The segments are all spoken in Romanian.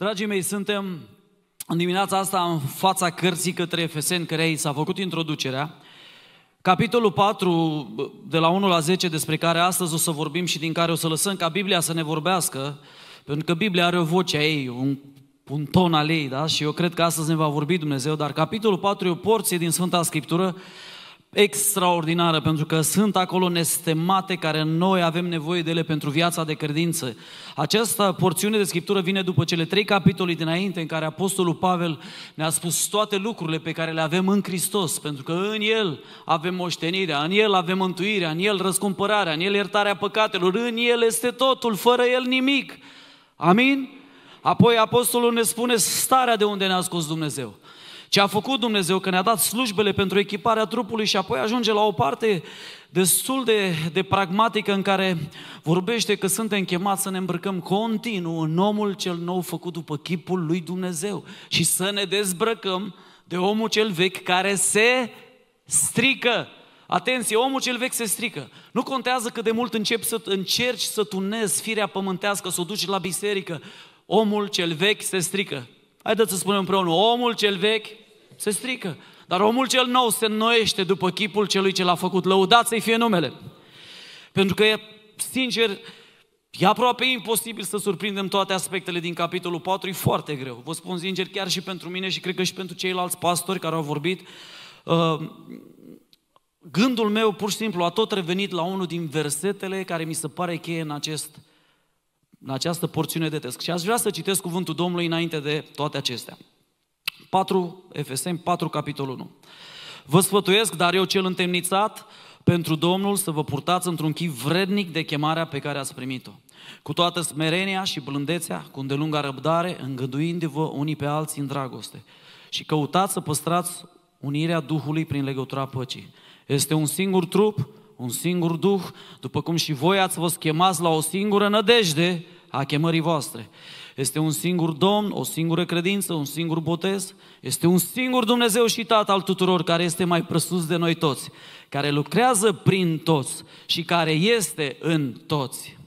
Dragii mei, suntem în dimineața asta în fața cărții către Efeseni, care ei s-a făcut introducerea. Capitolul 4, de la 1 la 10, despre care astăzi o să vorbim și din care o să lăsăm ca Biblia să ne vorbească, pentru că Biblia are o voce a ei, un, un ton al ei, da? Și eu cred că astăzi ne va vorbi Dumnezeu, dar capitolul 4 e o porție din Sfânta Scriptură extraordinară, pentru că sunt acolo nestemate care noi avem nevoie de ele pentru viața de credință. Această porțiune de scriptură vine după cele trei capitole dinainte în care Apostolul Pavel ne-a spus toate lucrurile pe care le avem în Hristos, pentru că în El avem moștenirea, în El avem mântuirea, în El răscumpărarea, în El iertarea păcatelor, în El este totul, fără El nimic. Amin? Apoi Apostolul ne spune starea de unde ne-a scos Dumnezeu. Ce a făcut Dumnezeu, că ne-a dat slujbele pentru echiparea trupului și apoi ajunge la o parte destul de, de pragmatică în care vorbește că suntem chemați să ne îmbrăcăm continuu în omul cel nou făcut după chipul lui Dumnezeu și să ne dezbrăcăm de omul cel vechi care se strică. Atenție, omul cel vechi se strică. Nu contează cât de mult începi să, încerci să tunezi firea pământească, să o duci la biserică. Omul cel vechi se strică. Haideți să spunem împreună, omul cel vechi se strică. Dar omul cel nou se înnoiește după chipul celui ce l-a făcut. Lăudat să-i fie numele. Pentru că, sincer, e aproape imposibil să surprindem toate aspectele din capitolul 4, e foarte greu. Vă spun sincer, chiar și pentru mine și cred că și pentru ceilalți pastori care au vorbit, uh, gândul meu pur și simplu a tot revenit la unul din versetele care mi se pare cheie în acest în această porțiune de test. Și aș vrea să citesc cuvântul Domnului înainte de toate acestea. 4 Efeseni, 4 capitolul 1. Vă sfătuiesc, dar eu cel întemnițat, pentru Domnul să vă purtați într-un chip vrednic de chemarea pe care ați primit-o. Cu toată smerenia și blândețea, cu îndelunga răbdare, îngăduindu-vă unii pe alții în dragoste. Și căutați să păstrați unirea Duhului prin legătura păcii. Este un singur trup, un singur Duh, după cum și voi ați vă chemați la o singură nădejde a chemării voastre. Este un singur Domn, o singură credință, un singur botez. Este un singur Dumnezeu și Tatăl al tuturor, care este mai presus de noi toți, care lucrează prin toți și care este în toți.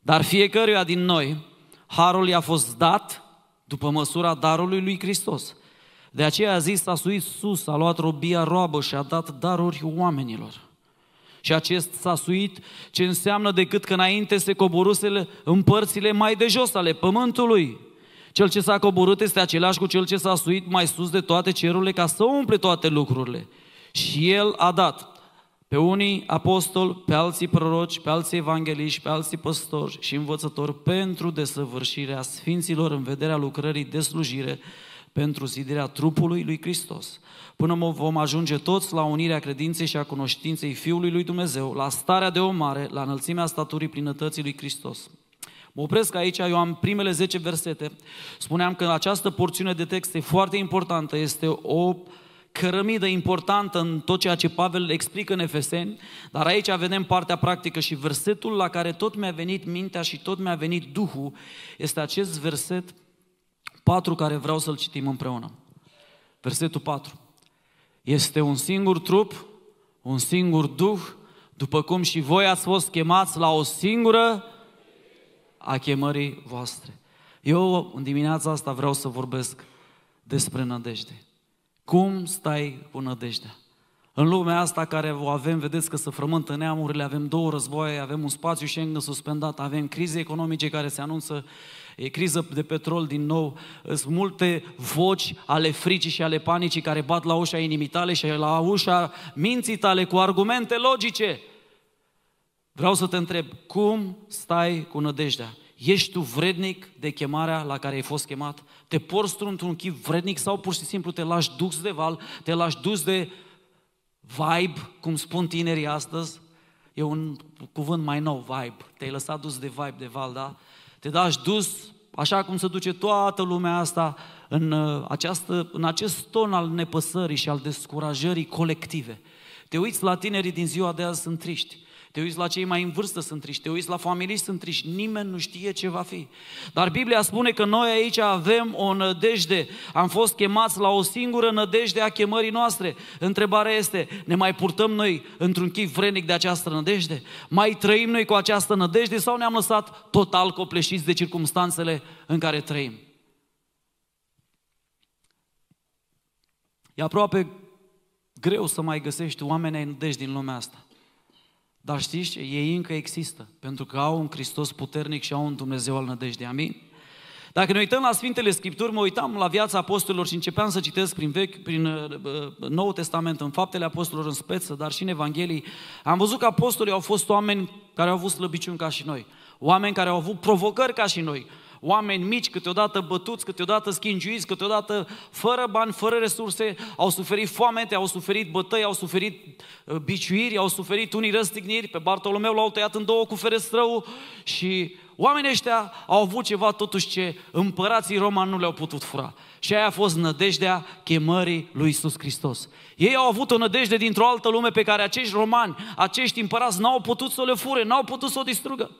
Dar fiecăruia din noi, harul i-a fost dat după măsura darului lui Hristos. De aceea a zis, a suit sus, a luat robia roabă și a dat daruri oamenilor. Și acest s-a suit ce înseamnă decât că înainte se coborusele în părțile mai de jos ale pământului. Cel ce s-a coborât este același cu cel ce s-a suit mai sus de toate cerurile ca să umple toate lucrurile. Și el a dat pe unii apostoli, pe alții proroci, pe alții evangeliști, pe alții păstori și învățători pentru desăvârșirea sfinților în vederea lucrării de slujire pentru zidirea trupului lui Hristos, până vom ajunge toți la unirea credinței și a cunoștinței Fiului lui Dumnezeu, la starea de om mare, la înălțimea staturii plinătății lui Hristos. Mă opresc aici, eu am primele 10 versete. Spuneam că această porțiune de text e foarte importantă, este o cărămidă importantă în tot ceea ce Pavel explică în Efeseni, dar aici vedem partea practică și versetul la care tot mi-a venit mintea și tot mi-a venit Duhul, este acest verset Patru care vreau să-l citim împreună. Versetul 4. Este un singur trup, un singur duh, după cum și voi ați fost chemați la o singură a chemării voastre. Eu în dimineața asta vreau să vorbesc despre nădejde. Cum stai cu nădejdea? În lumea asta care o avem, vedeți că se frământă neamurile, avem două războaie, avem un spațiu Schengen suspendat, avem crize economice care se anunță e criză de petrol din nou, sunt multe voci ale fricii și ale panicii care bat la ușa inimii tale și la ușa minții tale cu argumente logice. Vreau să te întreb, cum stai cu nădejdea? Ești tu vrednic de chemarea la care ai fost chemat? Te porți tu într-un chip vrednic sau pur și simplu te lași dus de val, te lași dus de vibe, cum spun tinerii astăzi? E un cuvânt mai nou, vibe. Te-ai lăsat dus de vibe, de val, da? Te dași dus, așa cum se duce toată lumea asta, în, uh, această, în acest ton al nepăsării și al descurajării colective. Te uiți la tinerii din ziua de azi, sunt triști te uiți la cei mai în vârstă sunt triști, te uiți la familii sunt triști, nimeni nu știe ce va fi. Dar Biblia spune că noi aici avem o nădejde, am fost chemați la o singură nădejde a chemării noastre. Întrebarea este, ne mai purtăm noi într-un chip vrenic de această nădejde? Mai trăim noi cu această nădejde sau ne-am lăsat total copleșiți de circumstanțele în care trăim? E aproape greu să mai găsești oameni ai nădejde din lumea asta. Dar știți Ei încă există, pentru că au un Hristos puternic și au un Dumnezeu al nădejdei. Amin? Dacă ne uităm la Sfintele Scripturi, mă uitam la viața apostolilor și începeam să citesc prin, vechi, prin uh, uh, Noul Testament, în Faptele Apostolilor, în speță, dar și în Evanghelii. Am văzut că apostolii au fost oameni care au avut slăbiciuni ca și noi, oameni care au avut provocări ca și noi, oameni mici, câteodată bătuți, câteodată schingiuiți, câteodată fără bani, fără resurse, au suferit foamete, au suferit bătăi, au suferit uh, biciuiri, au suferit unii răstigniri, pe Bartolomeu l-au tăiat în două cu ferestrău și oamenii ăștia au avut ceva totuși ce împărații romani nu le-au putut fura. Și aia a fost nădejdea chemării lui Isus Hristos. Ei au avut o nădejde dintr-o altă lume pe care acești romani, acești împărați n-au putut să le fure, n-au putut să o distrugă.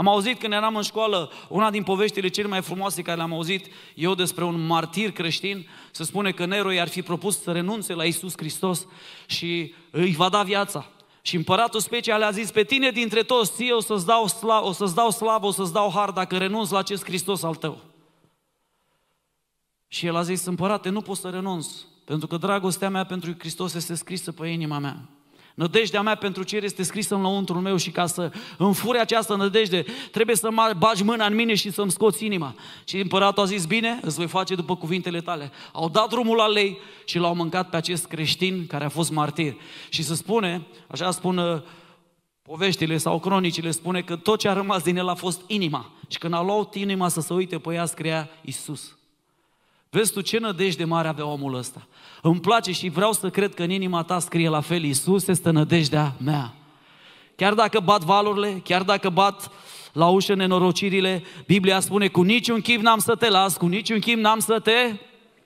Am auzit când eram în școală, una din poveștile cele mai frumoase care le-am auzit eu despre un martir creștin, să spune că Nero i-ar fi propus să renunțe la Isus Hristos și îi va da viața. Și împăratul special le-a zis, pe tine dintre toți, ție o să-ți dau slavă, o să-ți dau, slavă, o să-ți dau har dacă renunți la acest Hristos al tău. Și el a zis, împărate, nu pot să renunț, pentru că dragostea mea pentru Hristos este scrisă pe inima mea. Nădejdea mea pentru cer este scrisă în lăuntrul meu și ca să înfure această nădejde, trebuie să mă bagi mâna în mine și să-mi scoți inima. Și împăratul a zis, bine, îți voi face după cuvintele tale. Au dat drumul la lei și l-au mâncat pe acest creștin care a fost martir. Și se spune, așa spun uh, poveștile sau cronicile, spune că tot ce a rămas din el a fost inima. Și când a luat inima să se uite pe ea, scria Iisus. Vezi tu ce nădejde mare avea omul ăsta. Îmi place și vreau să cred că în inima ta scrie la fel, Iisus este nădejdea mea. Chiar dacă bat valurile, chiar dacă bat la ușă nenorocirile, Biblia spune, cu niciun chip n-am să te las, cu niciun chip n-am să te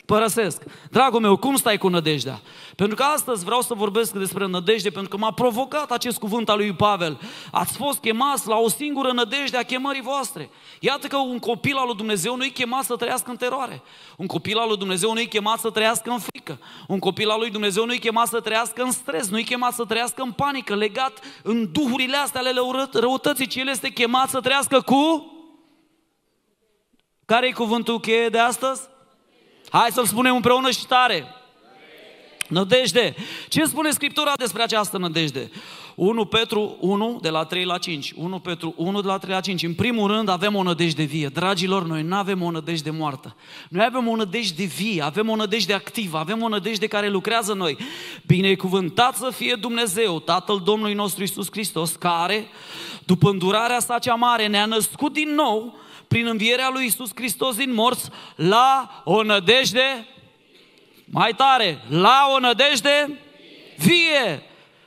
Părăsesc. Dragul meu, cum stai cu nădejdea? Pentru că astăzi vreau să vorbesc despre nădejde, pentru că m-a provocat acest cuvânt al lui Pavel. Ați fost chemați la o singură nădejde a chemării voastre. Iată că un copil al lui Dumnezeu nu-i chemat să trăiască în teroare. Un copil al lui Dumnezeu nu-i chemat să trăiască în frică. Un copil al lui Dumnezeu nu-i chemat să trăiască în stres, nu-i chemat să trăiască în panică, legat în duhurile astea ale răutății, ci el este chemat să trăiască cu... Care-i cuvântul cheie de astăzi? Hai să-l spunem împreună și tare. Nădejde. Ce spune Scriptura despre această nădejde? 1 Petru 1, de la 3 la 5. 1 Petru 1, de la 3 la 5. În primul rând, avem o nădejde vie. Dragilor, noi nu avem o nădejde moartă. Noi avem o nădejde vie, avem o nădejde activă, avem o nădejde care lucrează în noi. Binecuvântat să fie Dumnezeu, Tatăl Domnului nostru Isus Hristos, care, după îndurarea sa cea mare, ne-a născut din nou prin învierea lui Isus Hristos din morți la o nădejde mai tare, la o nădejde vie,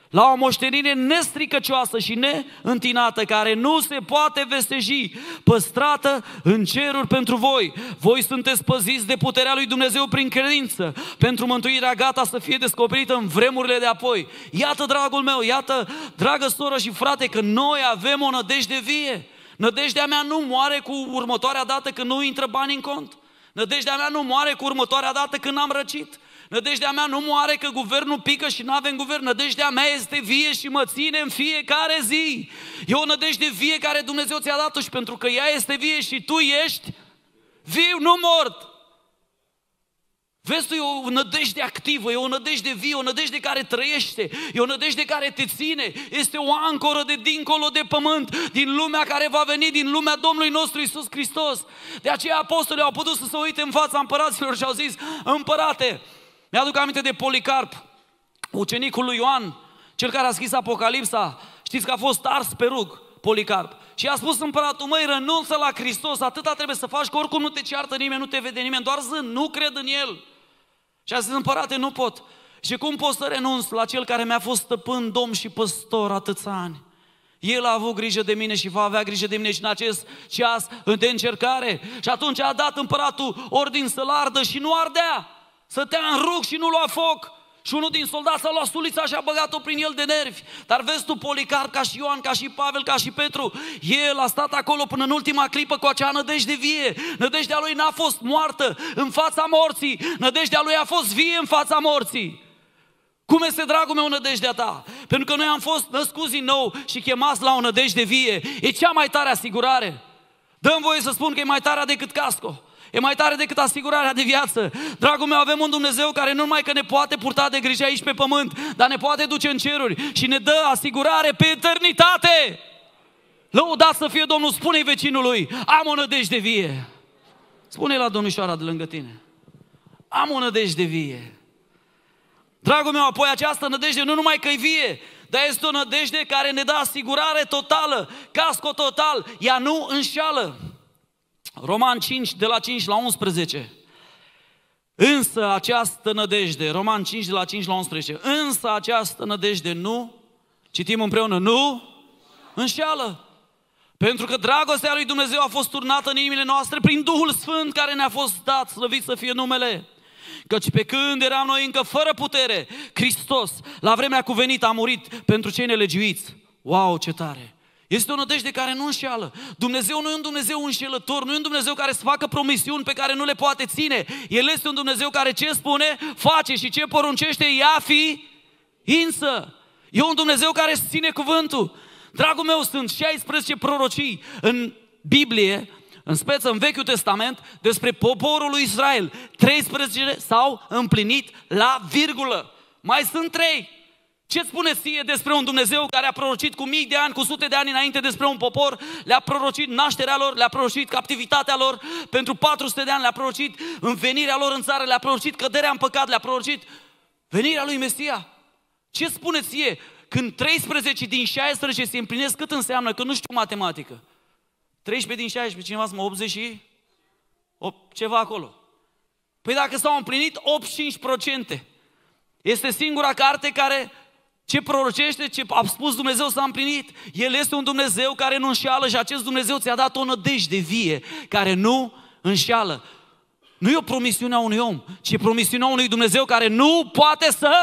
la o moștenire nestricăcioasă și neîntinată, care nu se poate vesteji, păstrată în ceruri pentru voi. Voi sunteți păziți de puterea lui Dumnezeu prin credință, pentru mântuirea gata să fie descoperită în vremurile de apoi. Iată, dragul meu, iată, dragă soră și frate, că noi avem o nădejde vie. Nădejdea mea nu moare cu următoarea dată când nu intră bani în cont. Nădejdea mea nu moare cu următoarea dată când am răcit. Nădejdea mea nu moare că guvernul pică și nu avem guvern. Nădejdea mea este vie și mă ține în fiecare zi. E o nădejde vie care Dumnezeu ți-a dat-o și pentru că ea este vie și tu ești viu, nu mort. Vezi tu, e o nădejde activă, e o nădejde vie, o nădejde care trăiește, e o nădejde care te ține, este o ancoră de dincolo de pământ, din lumea care va veni, din lumea Domnului nostru Isus Hristos. De aceea apostolii au putut să se uite în fața împăraților și au zis, împărate, mi-aduc aminte de Policarp, ucenicul lui Ioan, cel care a scris Apocalipsa, știți că a fost ars pe rug, Policarp. Și a spus împăratul, măi, renunță la Hristos, atâta trebuie să faci, că oricum nu te ceartă nimeni, nu te vede nimeni, doar zân, nu cred în El. Și a zis, împărate, nu pot. Și cum pot să renunț la cel care mi-a fost stăpân, domn și păstor atâția ani? El a avut grijă de mine și va avea grijă de mine și în acest ceas de încercare. Și atunci a dat împăratul ordin să-l ardă și nu ardea. Să te în rug și nu lua foc. Și unul din soldați a luat sulița și a băgat-o prin el de nervi. Dar vezi tu, Policar, ca și Ioan, ca și Pavel, ca și Petru, el a stat acolo până în ultima clipă cu acea nădejde vie. Nădejdea lui n-a fost moartă în fața morții. Nădejdea lui a fost vie în fața morții. Cum este, dragul meu, nădejdea ta? Pentru că noi am fost născuți din nou și chemați la o nădejde vie. E cea mai tare asigurare. Dăm voie să spun că e mai tare decât casco. E mai tare decât asigurarea de viață. Dragul meu, avem un Dumnezeu care nu numai că ne poate purta de grijă aici pe pământ, dar ne poate duce în ceruri și ne dă asigurare pe eternitate. Lăudat să fie Domnul, spune-i vecinului, am o nădejde vie. spune la domnișoara de lângă tine, am o nădejde vie. Dragul meu, apoi această nădejde nu numai că e vie, dar este o nădejde care ne dă asigurare totală, casco total, ea nu înșală. Roman 5, de la 5 la 11. Însă această nădejde, Roman 5, de la 5 la 11, însă această nădejde nu, citim împreună, nu înșeală. Pentru că dragostea lui Dumnezeu a fost turnată în inimile noastre prin Duhul Sfânt care ne-a fost dat, slăvit să fie numele. Căci pe când eram noi încă fără putere, Hristos, la vremea cuvenită, a murit pentru cei nelegiuiți. Wow, ce tare! Este o nădejde care nu înșeală. Dumnezeu nu e un Dumnezeu înșelător, nu e un Dumnezeu care să facă promisiuni pe care nu le poate ține. El este un Dumnezeu care ce spune, face și ce poruncește, ia fi însă. E un Dumnezeu care ține cuvântul. Dragul meu, sunt 16 prorocii în Biblie, în speță în Vechiul Testament, despre poporul lui Israel. 13 s-au împlinit la virgulă. Mai sunt 3. Ce spune Sie despre un Dumnezeu care a prorocit cu mii de ani, cu sute de ani înainte despre un popor, le-a prorocit nașterea lor, le-a prorocit captivitatea lor, pentru 400 de ani le-a prorocit învenirea lor în țară, le-a prorocit căderea în păcat, le-a prorocit venirea lui Mesia? Ce spune Sie când 13 din 16 se împlinesc, cât înseamnă? Că nu știu matematică. 13 din 16, cineva mă 80 și 8, ceva acolo. Păi dacă s-au împlinit 85%, este singura carte care ce prorocește, ce a spus Dumnezeu s-a împlinit. El este un Dumnezeu care nu înșeală și acest Dumnezeu ți-a dat o nădejde vie care nu înșeală. Nu e o promisiune a unui om, ci e promisiunea unui Dumnezeu care nu poate să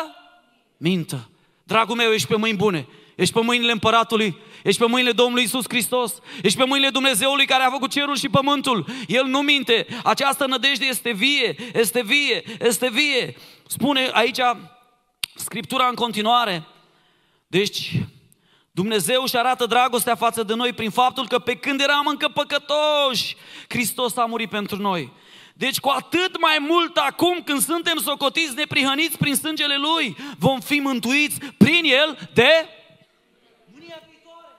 mintă. Dragul meu, ești pe mâini bune, ești pe mâinile împăratului, ești pe mâinile Domnului Isus Hristos, ești pe mâinile Dumnezeului care a făcut cerul și pământul. El nu minte, această nădejde este vie, este vie, este vie. Spune aici Scriptura în continuare, deci, Dumnezeu își arată dragostea față de noi prin faptul că pe când eram încă păcătoși, Hristos a murit pentru noi. Deci cu atât mai mult acum când suntem socotiți neprihăniți prin sângele Lui, vom fi mântuiți prin El de mânia viitoare.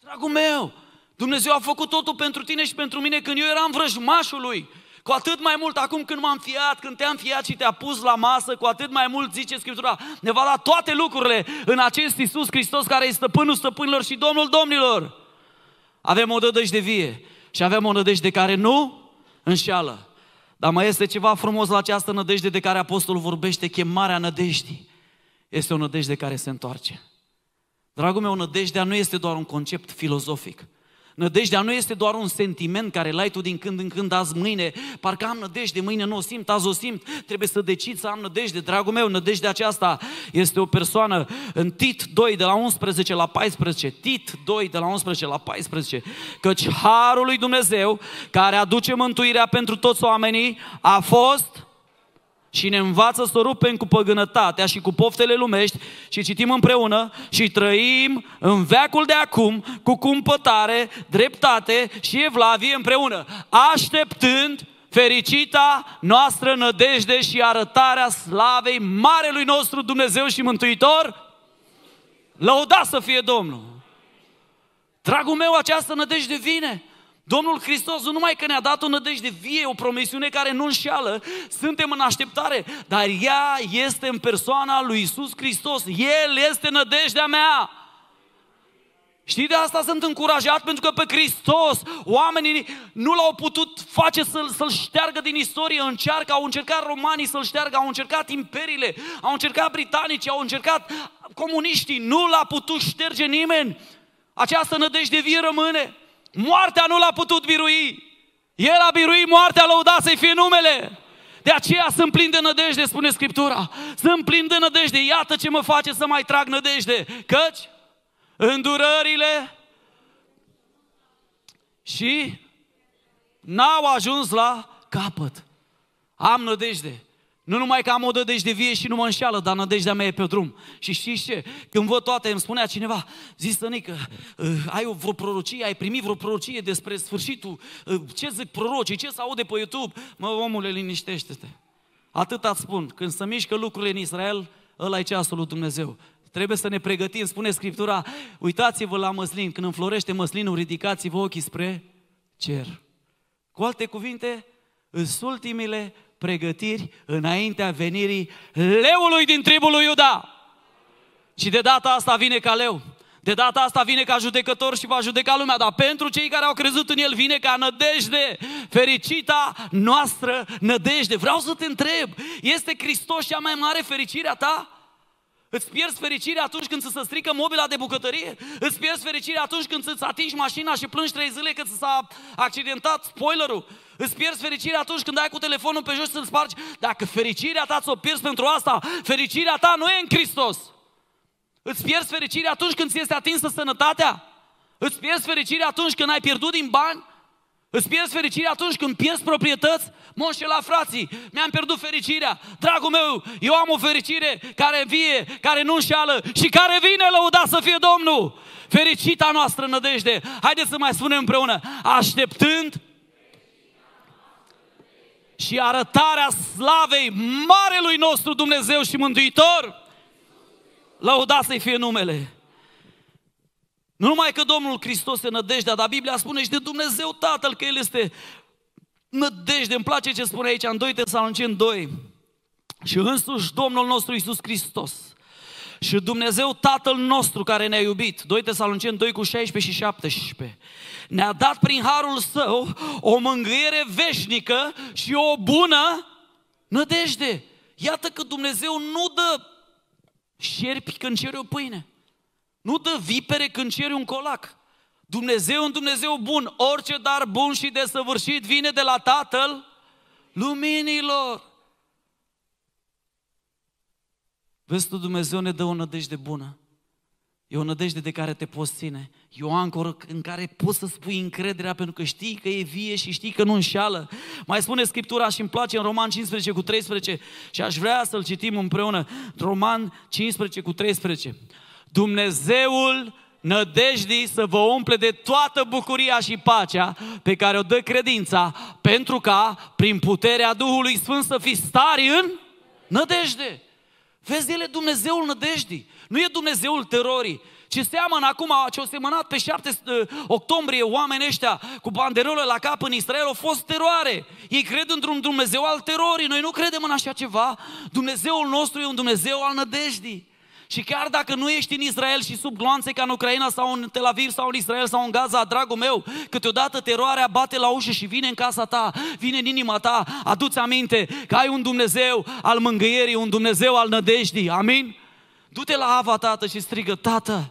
Dragul meu, Dumnezeu a făcut totul pentru tine și pentru mine când eu eram vrăjmașul Lui. Cu atât mai mult acum când m-am fiat, când te-am fiat și te-a pus la masă, cu atât mai mult zice Scriptura, ne va da toate lucrurile în acest Iisus Hristos care este stăpânul stăpânilor și Domnul domnilor. Avem o dădăjde vie și avem o nădejde care nu înșeală. Dar mai este ceva frumos la această nădejde de care apostolul vorbește, chemarea nădejdii. Este o nădejde care se întoarce. Dragul meu, nădejdea nu este doar un concept filozofic. Nădejdea nu este doar un sentiment care l-ai tu din când în când azi mâine, parcă am nădejde, mâine nu o simt, azi o simt, trebuie să decid să am nădejde. Dragul meu, nădejdea aceasta este o persoană în Tit 2 de la 11 la 14, Tit 2 de la 11 la 14, căci Harul lui Dumnezeu care aduce mântuirea pentru toți oamenii a fost și ne învață să o rupem cu păgânătatea și cu poftele lumești și citim împreună și trăim în veacul de acum cu cumpătare, dreptate și evlavie împreună, așteptând fericita noastră nădejde și arătarea slavei Marelui nostru Dumnezeu și Mântuitor? Lăuda să fie Domnul! Dragul meu, această nădejde vine! Domnul Hristos nu numai că ne-a dat o nădejde vie, o promisiune care nu înșeală, suntem în așteptare, dar ea este în persoana lui Isus Hristos. El este nădejdea mea. Știi, de asta sunt încurajat, pentru că pe Hristos oamenii nu l-au putut face să-l, să șteargă din istorie, încearcă, au încercat romanii să-l șteargă, au încercat imperiile, au încercat britanicii, au încercat comuniștii, nu l-a putut șterge nimeni. Această nădejde vie rămâne. Moartea nu l-a putut birui. El a biruit moartea, lăuda să-i fie numele. De aceea sunt plin de nădejde, spune Scriptura. Sunt plin de nădejde. Iată ce mă face să mai trag nădejde. Căci îndurările și n-au ajuns la capăt. Am nădejde. Nu numai că am o de vie și nu mă înșeală, dar nădejdea mea e pe drum. Și știi ce? Când văd toate, îmi spunea cineva, zi Stănică, ă, ai o vreo prorocie, ai primit vreo prorocie despre sfârșitul, ă, ce zic prorocii, ce se aude pe YouTube? Mă, omule, liniștește-te. Atât îți spun, când se mișcă lucrurile în Israel, ăla e ceasul lui Dumnezeu. Trebuie să ne pregătim, spune Scriptura, uitați-vă la măslin, când înflorește măslinul, ridicați-vă ochii spre cer. Cu alte cuvinte, sunt ultimile pregătiri înaintea venirii leului din tribul lui Iuda. Și de data asta vine ca leu. De data asta vine ca judecător și va judeca lumea, dar pentru cei care au crezut în El vine ca nădejde, fericita noastră nădejde. Vreau să te întreb, este Hristos cea mai mare fericire a ta? Îți pierzi fericirea atunci când ți se strică mobila de bucătărie? Îți pierzi fericirea atunci când ți atingi mașina și plângi trei zile că ți s-a accidentat spoilerul? Îți pierzi fericirea atunci când ai cu telefonul pe jos să-l spargi. Dacă fericirea ta ți-o pierzi pentru asta, fericirea ta nu e în Hristos. Îți pierzi fericirea atunci când ți este atinsă sănătatea. Îți pierzi fericirea atunci când ai pierdut din bani. Îți pierzi fericirea atunci când pierzi proprietăți? Moșe la frații, mi-am pierdut fericirea. Dragul meu, eu am o fericire care vie, care nu înșeală și care vine lăuda să fie Domnul. Fericita noastră nădejde. Haideți să mai spunem împreună, așteptând și arătarea slavei Marelui nostru Dumnezeu și Mântuitor, lăudați să-i fie numele. Nu numai că Domnul Hristos se nădejdea, dar Biblia spune și de Dumnezeu Tatăl că El este nădejde. Îmi place ce spune aici în 2 Tesalonicen 2. Și însuși Domnul nostru Iisus Hristos, și Dumnezeu Tatăl nostru care ne-a iubit, 2 Tesaloniceni 2 cu 16 și 17, ne-a dat prin harul său o mângâiere veșnică și o bună nădejde. Iată că Dumnezeu nu dă șerpi când cere o pâine. Nu dă vipere când cere un colac. Dumnezeu un Dumnezeu bun. Orice dar bun și desăvârșit vine de la Tatăl luminilor. Vezi tu, Dumnezeu ne dă o nădejde bună. E o nădejde de care te poți ține. E o ancoră în care poți să spui încrederea pentru că știi că e vie și știi că nu înșeală. Mai spune Scriptura și îmi place în Roman 15 cu 13 și aș vrea să-l citim împreună. Roman 15 cu 13. Dumnezeul nădejdii să vă umple de toată bucuria și pacea pe care o dă credința, pentru ca, prin puterea Duhului Sfânt, să fiți stari în nădejde. Vezi, El e Dumnezeul nădejdii, nu e Dumnezeul terorii. Ci seamănă acum, ce au semănat pe 7 uh, octombrie oamenii ăștia cu banderole la cap în Israel, au fost teroare. Ei cred într-un Dumnezeu al terorii, noi nu credem în așa ceva. Dumnezeul nostru e un Dumnezeu al nădejdii. Și chiar dacă nu ești în Israel și sub gloanțe ca în Ucraina sau în Tel Aviv sau în Israel sau în Gaza, dragul meu, câteodată teroarea bate la ușă și vine în casa ta, vine în inima ta. Aduți aminte că ai un Dumnezeu al mângâierii, un Dumnezeu al nădejdii. Amin? Du-te la Ava, tată, și strigă, tată,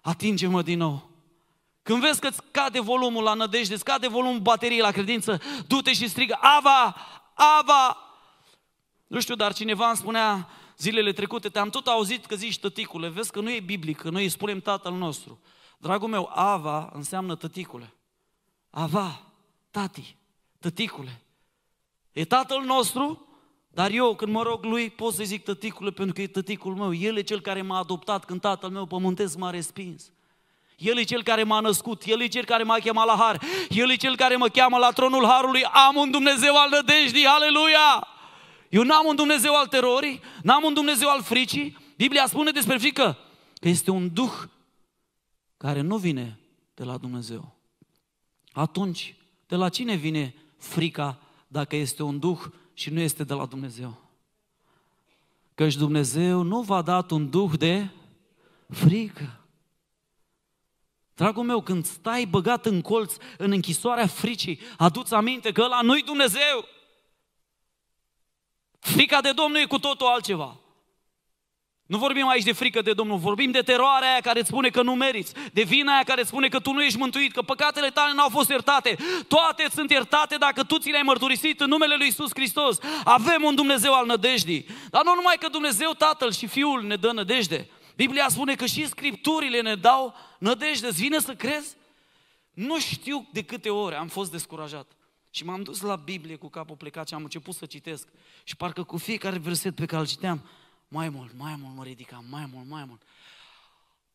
atinge-mă din nou. Când vezi că îți cade volumul la nădejde, îți cade volumul bateriei la credință, du-te și strigă, Ava, Ava! Nu știu, dar cineva îmi spunea, Zilele trecute te-am tot auzit că zici tăticule, vezi că nu e biblic, că noi îi spunem tatăl nostru. Dragul meu, Ava înseamnă tăticule. Ava, tati, tăticule. E tatăl nostru, dar eu când mă rog lui pot să zic tăticule pentru că e tăticul meu. El e cel care m-a adoptat când tatăl meu pământesc m-a respins. El e cel care m-a născut, El e cel care m-a chemat la har, El e cel care mă cheamă la tronul harului. Am un Dumnezeu al nădejdii, aleluia! Eu n-am un Dumnezeu al terorii, n-am un Dumnezeu al fricii. Biblia spune despre frică că este un duh care nu vine de la Dumnezeu. Atunci, de la cine vine frica dacă este un duh și nu este de la Dumnezeu? Căci Dumnezeu nu v-a dat un duh de frică. Dragul meu, când stai băgat în colț, în închisoarea fricii, aduți aminte că ăla nu-i Dumnezeu. Frica de Domnul e cu totul altceva. Nu vorbim aici de frică de Domnul, vorbim de teroarea aia care îți spune că nu meriți, de vina aia care îți spune că tu nu ești mântuit, că păcatele tale n-au fost iertate. Toate sunt iertate dacă tu ți le-ai mărturisit în numele lui Isus Hristos. Avem un Dumnezeu al nădejdii. Dar nu numai că Dumnezeu Tatăl și Fiul ne dă nădejde. Biblia spune că și Scripturile ne dau nădejde. Îți vine să crezi? Nu știu de câte ore am fost descurajat. Și m-am dus la Biblie cu capul plecat și am început să citesc. Și parcă cu fiecare verset pe care îl citeam, mai mult, mai mult mă ridicam, mai mult, mai mult.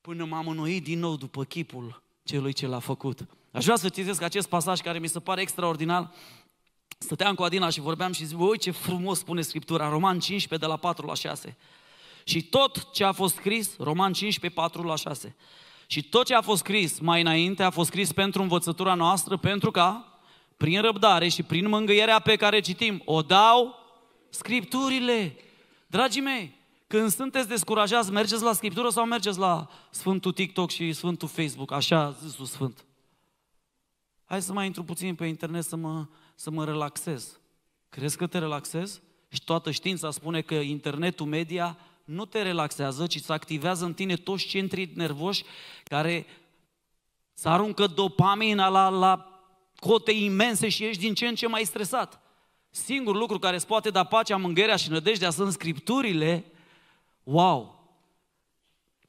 Până m-am înnoit din nou după chipul celui ce l-a făcut. Aș vrea să citesc acest pasaj care mi se pare extraordinar. Stăteam cu Adina și vorbeam și zic, uite ce frumos spune Scriptura, Roman 15 de la 4 la 6. Și tot ce a fost scris, Roman 15, 4 la 6. Și tot ce a fost scris mai înainte a fost scris pentru învățătura noastră, pentru ca prin răbdare și prin mângâierea pe care citim, o dau Scripturile. Dragii mei, când sunteți descurajați, mergeți la Scriptură sau mergeți la Sfântul TikTok și Sfântul Facebook, așa zisul Sfânt? Hai să mai intru puțin pe internet să mă, să mă relaxez. Crezi că te relaxez? Și toată știința spune că internetul media nu te relaxează, ci să activează în tine toți centrii nervoși care să aruncă dopamina la, la cote imense și ești din ce în ce mai stresat. Singurul lucru care îți poate da pacea, mângherea și nădejdea sunt Scripturile. Wow!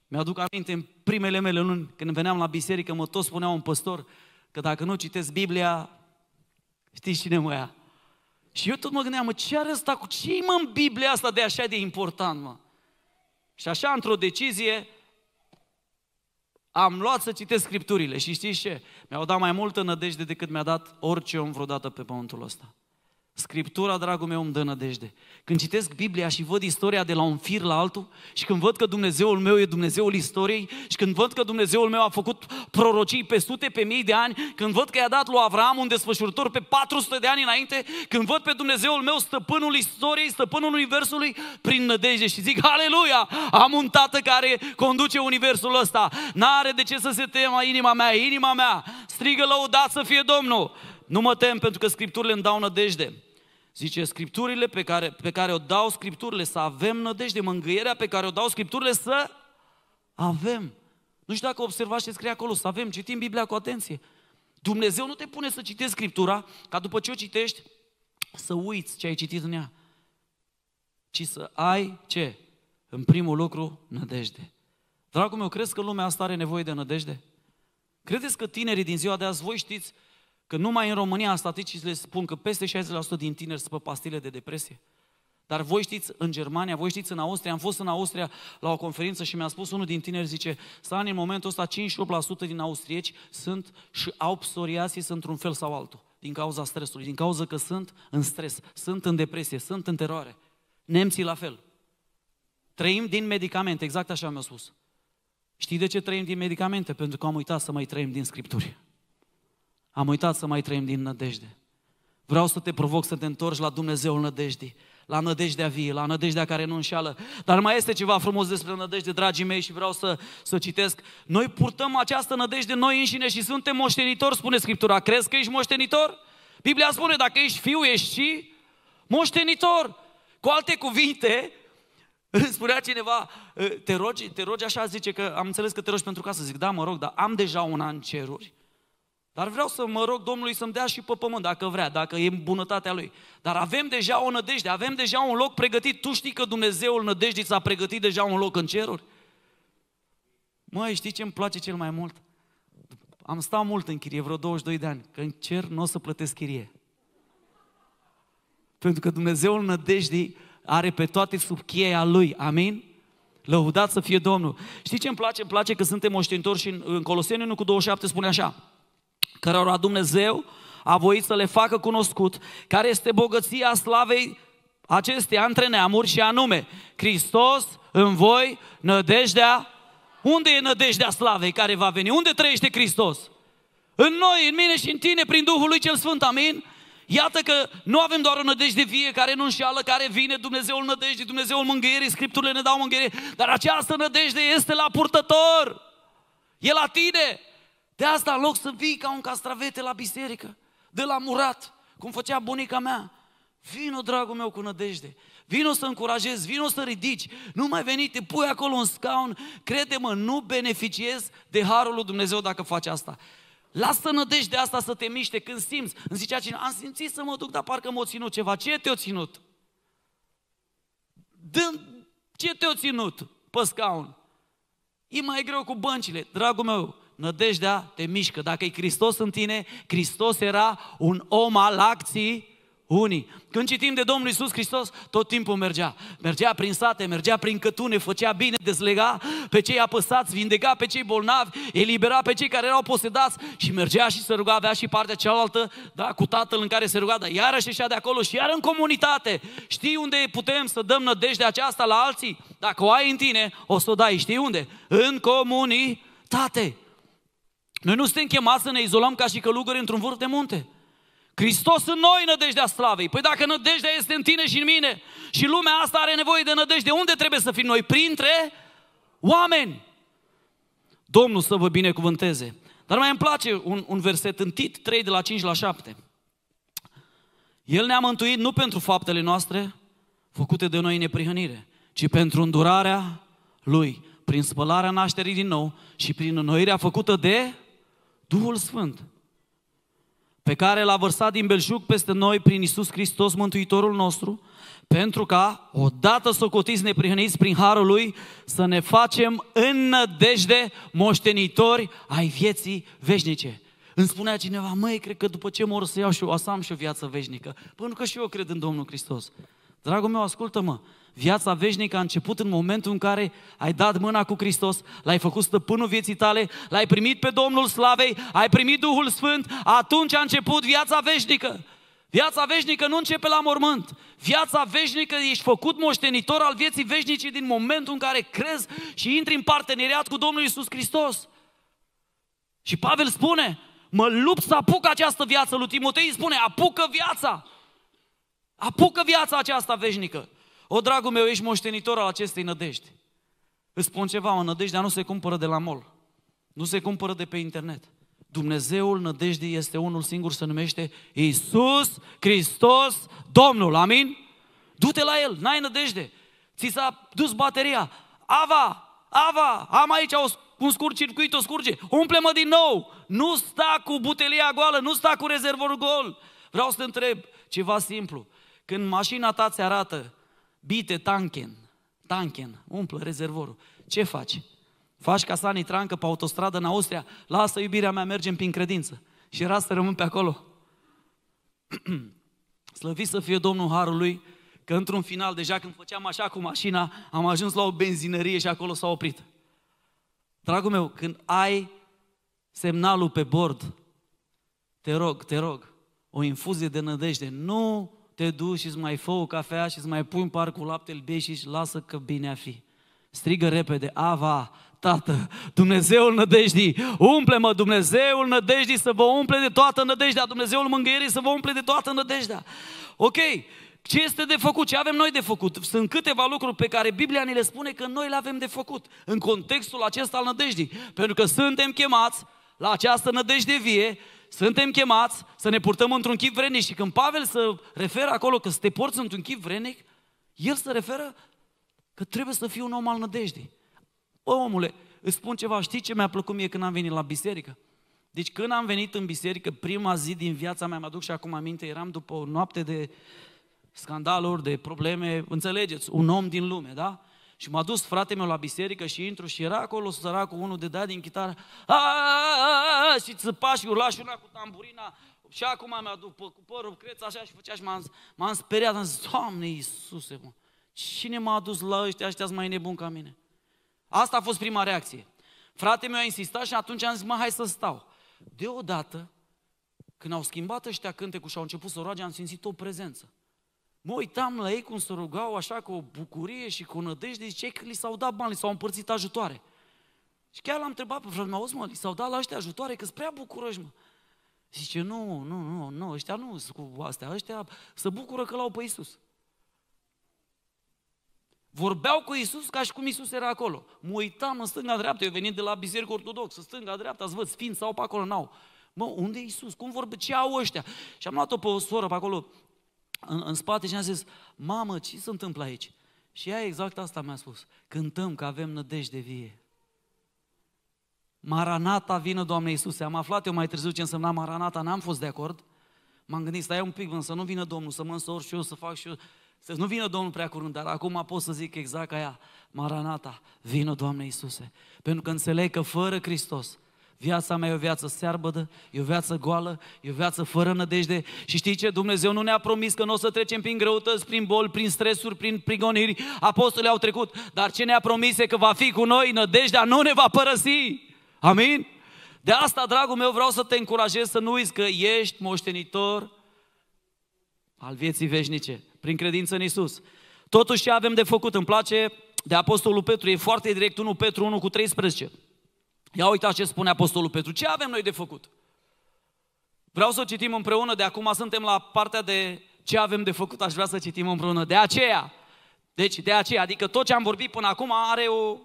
Mi-aduc aminte în primele mele luni, când veneam la biserică, mă tot spunea un păstor că dacă nu citesc Biblia, știi cine mă ia? Și eu tot mă gândeam, mă, ce are asta cu ce mă în Biblia asta de așa de important, mă? Și așa, într-o decizie, am luat să citesc Scripturile și știți ce? Mi-au dat mai multă nădejde decât mi-a dat orice om vreodată pe pământul ăsta. Scriptura, dragul meu, îmi dă nădejde. Când citesc Biblia și văd istoria de la un fir la altul și când văd că Dumnezeul meu e Dumnezeul istoriei și când văd că Dumnezeul meu a făcut prorocii pe sute, pe mii de ani, când văd că i-a dat lui Avram un desfășurător pe 400 de ani înainte, când văd pe Dumnezeul meu stăpânul istoriei, stăpânul universului, prin nădejde și zic, aleluia, am un tată care conduce universul ăsta, n-are de ce să se temă inima mea, inima mea, strigă lăudat să fie Domnul. Nu mă tem pentru că scripturile îmi dau nădejde. Zice, scripturile pe care, pe care o dau scripturile, să avem nădejde, mângâierea pe care o dau scripturile, să avem. Nu știu dacă observați ce scrie acolo, să avem, citim Biblia cu atenție. Dumnezeu nu te pune să citești Scriptura, ca după ce o citești, să uiți ce ai citit în ea, ci să ai ce? În primul lucru, nădejde. Dragul meu, crezi că lumea asta are nevoie de nădejde? Credeți că tinerii din ziua de azi, voi știți Că numai în România statisticile spun că peste 60% din tineri sunt pe pastile de depresie. Dar voi știți în Germania, voi știți în Austria, am fost în Austria la o conferință și mi-a spus unul din tineri, zice, Stani, în momentul ăsta 58% din austrieci sunt și au psoriasis într-un fel sau altul, din cauza stresului, din cauza că sunt în stres, sunt în depresie, sunt în teroare. Nemții la fel. Trăim din medicamente, exact așa mi-a spus. Știi de ce trăim din medicamente? Pentru că am uitat să mai trăim din Scripturi. Am uitat să mai trăim din nădejde. Vreau să te provoc să te întorci la Dumnezeul nădejdii, la nădejdea vie, la nădejdea care nu înșeală. Dar mai este ceva frumos despre nădejde, dragii mei, și vreau să, să citesc. Noi purtăm această nădejde noi înșine și suntem moștenitori, spune Scriptura. Crezi că ești moștenitor? Biblia spune, dacă ești fiu, ești și moștenitor. Cu alte cuvinte, spunea cineva, te rogi, te rogi așa, zice că am înțeles că te rogi pentru casă. Zic, da, mă rog, dar am deja un an ceruri dar vreau să mă rog Domnului să-mi dea și pe pământ, dacă vrea, dacă e în bunătatea Lui. Dar avem deja o nădejde, avem deja un loc pregătit. Tu știi că Dumnezeul nădejdii s a pregătit deja un loc în ceruri? Măi, știi ce îmi place cel mai mult? Am stat mult în chirie, vreo 22 de ani, că în cer nu o să plătesc chirie. Pentru că Dumnezeul nădejdii are pe toate sub cheia Lui. Amin? Lăudat să fie Domnul. Știi ce îmi place? Îmi place că suntem oștenitori și în Coloseni 1 cu 27 spune așa cărora Dumnezeu a voit să le facă cunoscut, care este bogăția slavei acesteia între neamuri și anume, Hristos în voi, nădejdea, unde e nădejdea slavei care va veni? Unde trăiește Hristos? În noi, în mine și în tine, prin Duhul lui cel Sfânt, amin? Iată că nu avem doar o nădejde vie care nu înșeală, care vine, Dumnezeul nădejde, Dumnezeul mângâierii, Scripturile ne dau mângâierii, dar această nădejde este la purtător, e la tine. De asta, în loc să vii ca un castravete la biserică, de la murat, cum făcea bunica mea, vino, dragul meu, cu nădejde. Vino să încurajezi, vino să ridici. Nu mai veni, te pui acolo în scaun. Crede-mă, nu beneficiezi de harul lui Dumnezeu dacă faci asta. Lasă nădejde asta să te miște când simți. Îmi zicea cine, am simțit să mă duc, dar parcă m o ținut ceva. Ce te o ținut? Dă, ce te o ținut pe scaun? E mai greu cu băncile. Dragul meu, nădejdea te mișcă. Dacă e Hristos în tine, Hristos era un om al acții unii. Când citim de Domnul Isus Hristos, tot timpul mergea. Mergea prin sate, mergea prin cătune, făcea bine, dezlega pe cei apăsați, vindeca pe cei bolnavi, elibera pe cei care erau posedați și mergea și se ruga, avea și partea cealaltă, da, cu tatăl în care se ruga, dar iarăși ieșea de acolo și iar în comunitate. Știi unde putem să dăm nădejde aceasta la alții? Dacă o ai în tine, o să o dai. Știi unde? În comunitate. Noi nu suntem chemați să ne izolăm ca și călugări într-un vârf de munte. Hristos în noi nădejdea slavei. Păi dacă nădejdea este în tine și în mine și lumea asta are nevoie de nădejde, unde trebuie să fim noi? Printre oameni. Domnul să vă binecuvânteze. Dar mai îmi place un, un verset în Tit 3 de la 5 la 7. El ne-a mântuit nu pentru faptele noastre făcute de noi în neprihănire, ci pentru îndurarea Lui, prin spălarea nașterii din nou și prin înnoirea făcută de Duhul Sfânt, pe care l-a vărsat din belșug peste noi prin Isus Hristos, Mântuitorul nostru, pentru ca, odată socotiți neprihăniți prin harul lui, să ne facem în nădejde moștenitori ai vieții veșnice. Îmi spunea cineva, măi, cred că după ce mor să iau și eu, o să am și o viață veșnică, pentru că și eu cred în Domnul Hristos. Dragul meu, ascultă-mă, Viața veșnică a început în momentul în care ai dat mâna cu Hristos, l-ai făcut stăpânul vieții tale, l-ai primit pe Domnul Slavei, ai primit Duhul Sfânt, atunci a început viața veșnică. Viața veșnică nu începe la mormânt. Viața veșnică ești făcut moștenitor al vieții veșnice din momentul în care crezi și intri în parteneriat cu Domnul Isus Hristos. Și Pavel spune, mă lupt să apuc această viață. Lui Timotei spune, apucă viața. Apucă viața aceasta veșnică. O, dragul meu, ești moștenitor al acestei nădejde. Îți spun ceva, o nădejdea nu se cumpără de la mol. Nu se cumpără de pe internet. Dumnezeul nădejdii este unul singur, se numește Isus Hristos Domnul. Amin? Du-te la El, n-ai nădejde. Ți s-a dus bateria. Ava, Ava, am aici o, un scurt circuit, o scurge. Umple-mă din nou. Nu sta cu butelia goală, nu sta cu rezervorul gol. Vreau să te întreb ceva simplu. Când mașina ta ți arată Bite tanken, tanken, umplă rezervorul. Ce faci? Faci ca Sani Trancă pe autostradă în Austria, lasă iubirea mea, mergem prin credință. Și era să rămân pe acolo. Slăvit să fie Domnul Harului, că într-un final, deja când făceam așa cu mașina, am ajuns la o benzinărie și acolo s-a oprit. Dragul meu, când ai semnalul pe bord, te rog, te rog, o infuzie de nădejde, nu te duci și îți mai fă o cafea și îți mai pui un par cu lapte, îl bei și își lasă că bine a fi. Strigă repede, Ava, Tată, Dumnezeul nădejdii, umple-mă Dumnezeul nădejdii să vă umple de toată nădejdea, Dumnezeul mângâierii să vă umple de toată nădejdea. Ok, ce este de făcut? Ce avem noi de făcut? Sunt câteva lucruri pe care Biblia ne le spune că noi le avem de făcut în contextul acesta al nădejdii. Pentru că suntem chemați la această nădejde vie suntem chemați să ne purtăm într-un chip vrenic. Și când Pavel se referă acolo că să te porți într-un chip vrenic, el se referă că trebuie să fii un om al nădejdei. Bă, omule, îți spun ceva, știi ce mi-a plăcut mie când am venit la biserică? Deci când am venit în biserică, prima zi din viața mea, mă aduc și acum aminte, eram după o noapte de scandaluri, de probleme, înțelegeți, un om din lume, da? Și m-a dus fratele meu la biserică și intru și era acolo cu unul de dat din chitară și țăpa și urla și una cu tamburina și acum mi-aduc cu părul creț așa și făcea și m-am, m-am speriat, am zis, Doamne Iisuse, mă, cine m-a dus la ăștia, ăștia mai nebun ca mine? Asta a fost prima reacție. Fratele meu a insistat și atunci am zis, mă, hai să stau. Deodată, când au schimbat ăștia cântecul și au început să roage, am simțit o prezență. Mă uitam la ei cum se rugau așa cu o bucurie și cu o nădejde, zicei că li s-au dat bani, li s-au împărțit ajutoare. Și chiar l-am întrebat pe fratele auzi mă, li s-au dat la ăștia ajutoare, că prea bucuroși, mă. Zice, nu, nu, nu, nu, ăștia nu sunt cu astea, ăștia se bucură că l-au pe Iisus. Vorbeau cu Iisus ca și cum Iisus era acolo. Mă uitam în stânga-dreapta, eu venit de la biserică ortodoxă, stânga-dreapta, ați văd, sfinți sau pe acolo, n-au. Mă, unde e Iisus? Cum vorbe? Ce au ăștia? Și am luat-o pe o soră pe acolo, în, în spate și ne-a zis, mamă, ce se întâmplă aici? Și ea exact asta mi-a spus, cântăm că avem nădejde vie. Maranata, vină Doamne Iisuse. Am aflat eu mai târziu ce însemna Maranata, n-am fost de acord. M-am gândit, stai un pic, mă, să nu vină Domnul, să mă însor și eu, să fac și eu. Să nu vină Domnul prea curând, dar acum pot să zic exact ca ea, Maranata, vină Doamne Iisuse. Pentru că înțeleg că fără Hristos Viața mea e o viață searbădă, e o viață goală, e o viață fără nădejde. Și știi ce? Dumnezeu nu ne-a promis că nu o să trecem prin greutăți, prin bol, prin stresuri, prin prigoniri. Apostolii au trecut, dar ce ne-a promis e că va fi cu noi, nădejdea nu ne va părăsi. Amin? De asta, dragul meu, vreau să te încurajez să nu uiți că ești moștenitor al vieții veșnice, prin credință în Isus. Totuși ce avem de făcut? Îmi place de Apostolul Petru, e foarte direct 1 Petru 1 cu 13. Ia uitați ce spune Apostolul Petru. Ce avem noi de făcut? Vreau să o citim împreună, de acum suntem la partea de ce avem de făcut, aș vrea să citim împreună. De aceea, deci de aceea, adică tot ce am vorbit până acum are o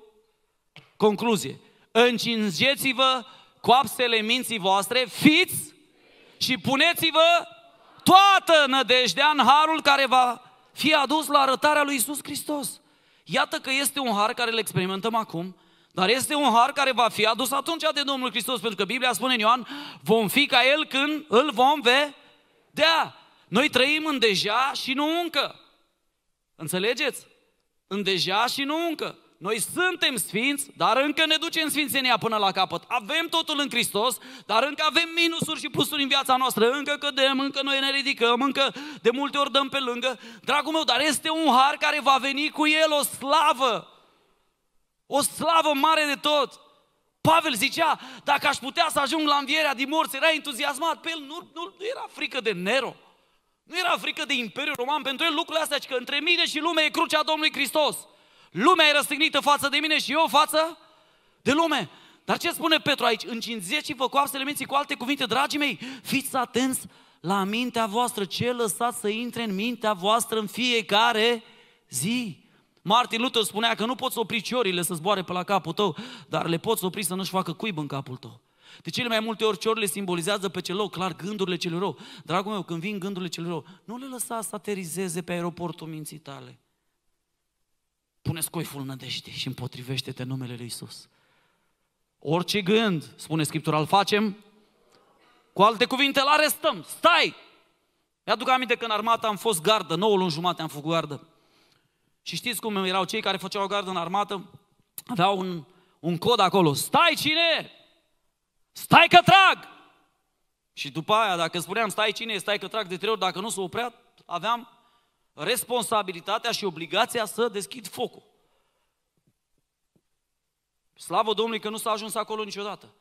concluzie. Încingeți-vă coapsele minții voastre, fiți și puneți-vă toată nădejdea în harul care va fi adus la arătarea lui Isus Hristos. Iată că este un har care îl experimentăm acum, dar este un har care va fi adus atunci de Domnul Hristos, pentru că Biblia spune în Ioan, vom fi ca El când îl vom vedea. Noi trăim în deja și nu încă. Înțelegeți? În deja și nu încă. Noi suntem sfinți, dar încă ne ducem sfințenia până la capăt. Avem totul în Hristos, dar încă avem minusuri și plusuri în viața noastră. Încă cădem, încă noi ne ridicăm, încă de multe ori dăm pe lângă. Dragul meu, dar este un har care va veni cu el o slavă o slavă mare de tot. Pavel zicea, dacă aș putea să ajung la învierea din morți, era entuziasmat pe el, nu, nu, nu era frică de Nero, nu era frică de Imperiul Roman, pentru el lucrurile astea, că între mine și lume e crucea Domnului Hristos. Lumea e răstignită față de mine și eu față de lume. Dar ce spune Petru aici? Încinzeți-vă coapsele minții cu alte cuvinte, dragii mei, fiți atenți la mintea voastră, ce lăsați să intre în mintea voastră în fiecare zi. Martin Luther spunea că nu poți opri ciorile să zboare pe la capul tău, dar le poți opri să nu-și facă cuib în capul tău. De cele mai multe ori ciorile simbolizează pe cel rău, clar, gândurile celor rău. Dragul meu, când vin gândurile celor rău, nu le lăsa să aterizeze pe aeroportul minții tale. Pune scoiful nădejde și împotrivește-te numele lui Isus. Orice gând, spune Scriptura, îl facem, cu alte cuvinte, îl arestăm. Stai! Mi-aduc aminte că în armată am fost gardă, 9 luni jumate am făcut gardă. Și știți cum erau cei care făceau gardă în armată? Aveau un, un cod acolo. Stai cine? Stai că trag! Și după aia, dacă spuneam stai cine, stai că trag de trei ori, dacă nu s-o oprea, aveam responsabilitatea și obligația să deschid focul. Slavă Domnului că nu s-a ajuns acolo niciodată.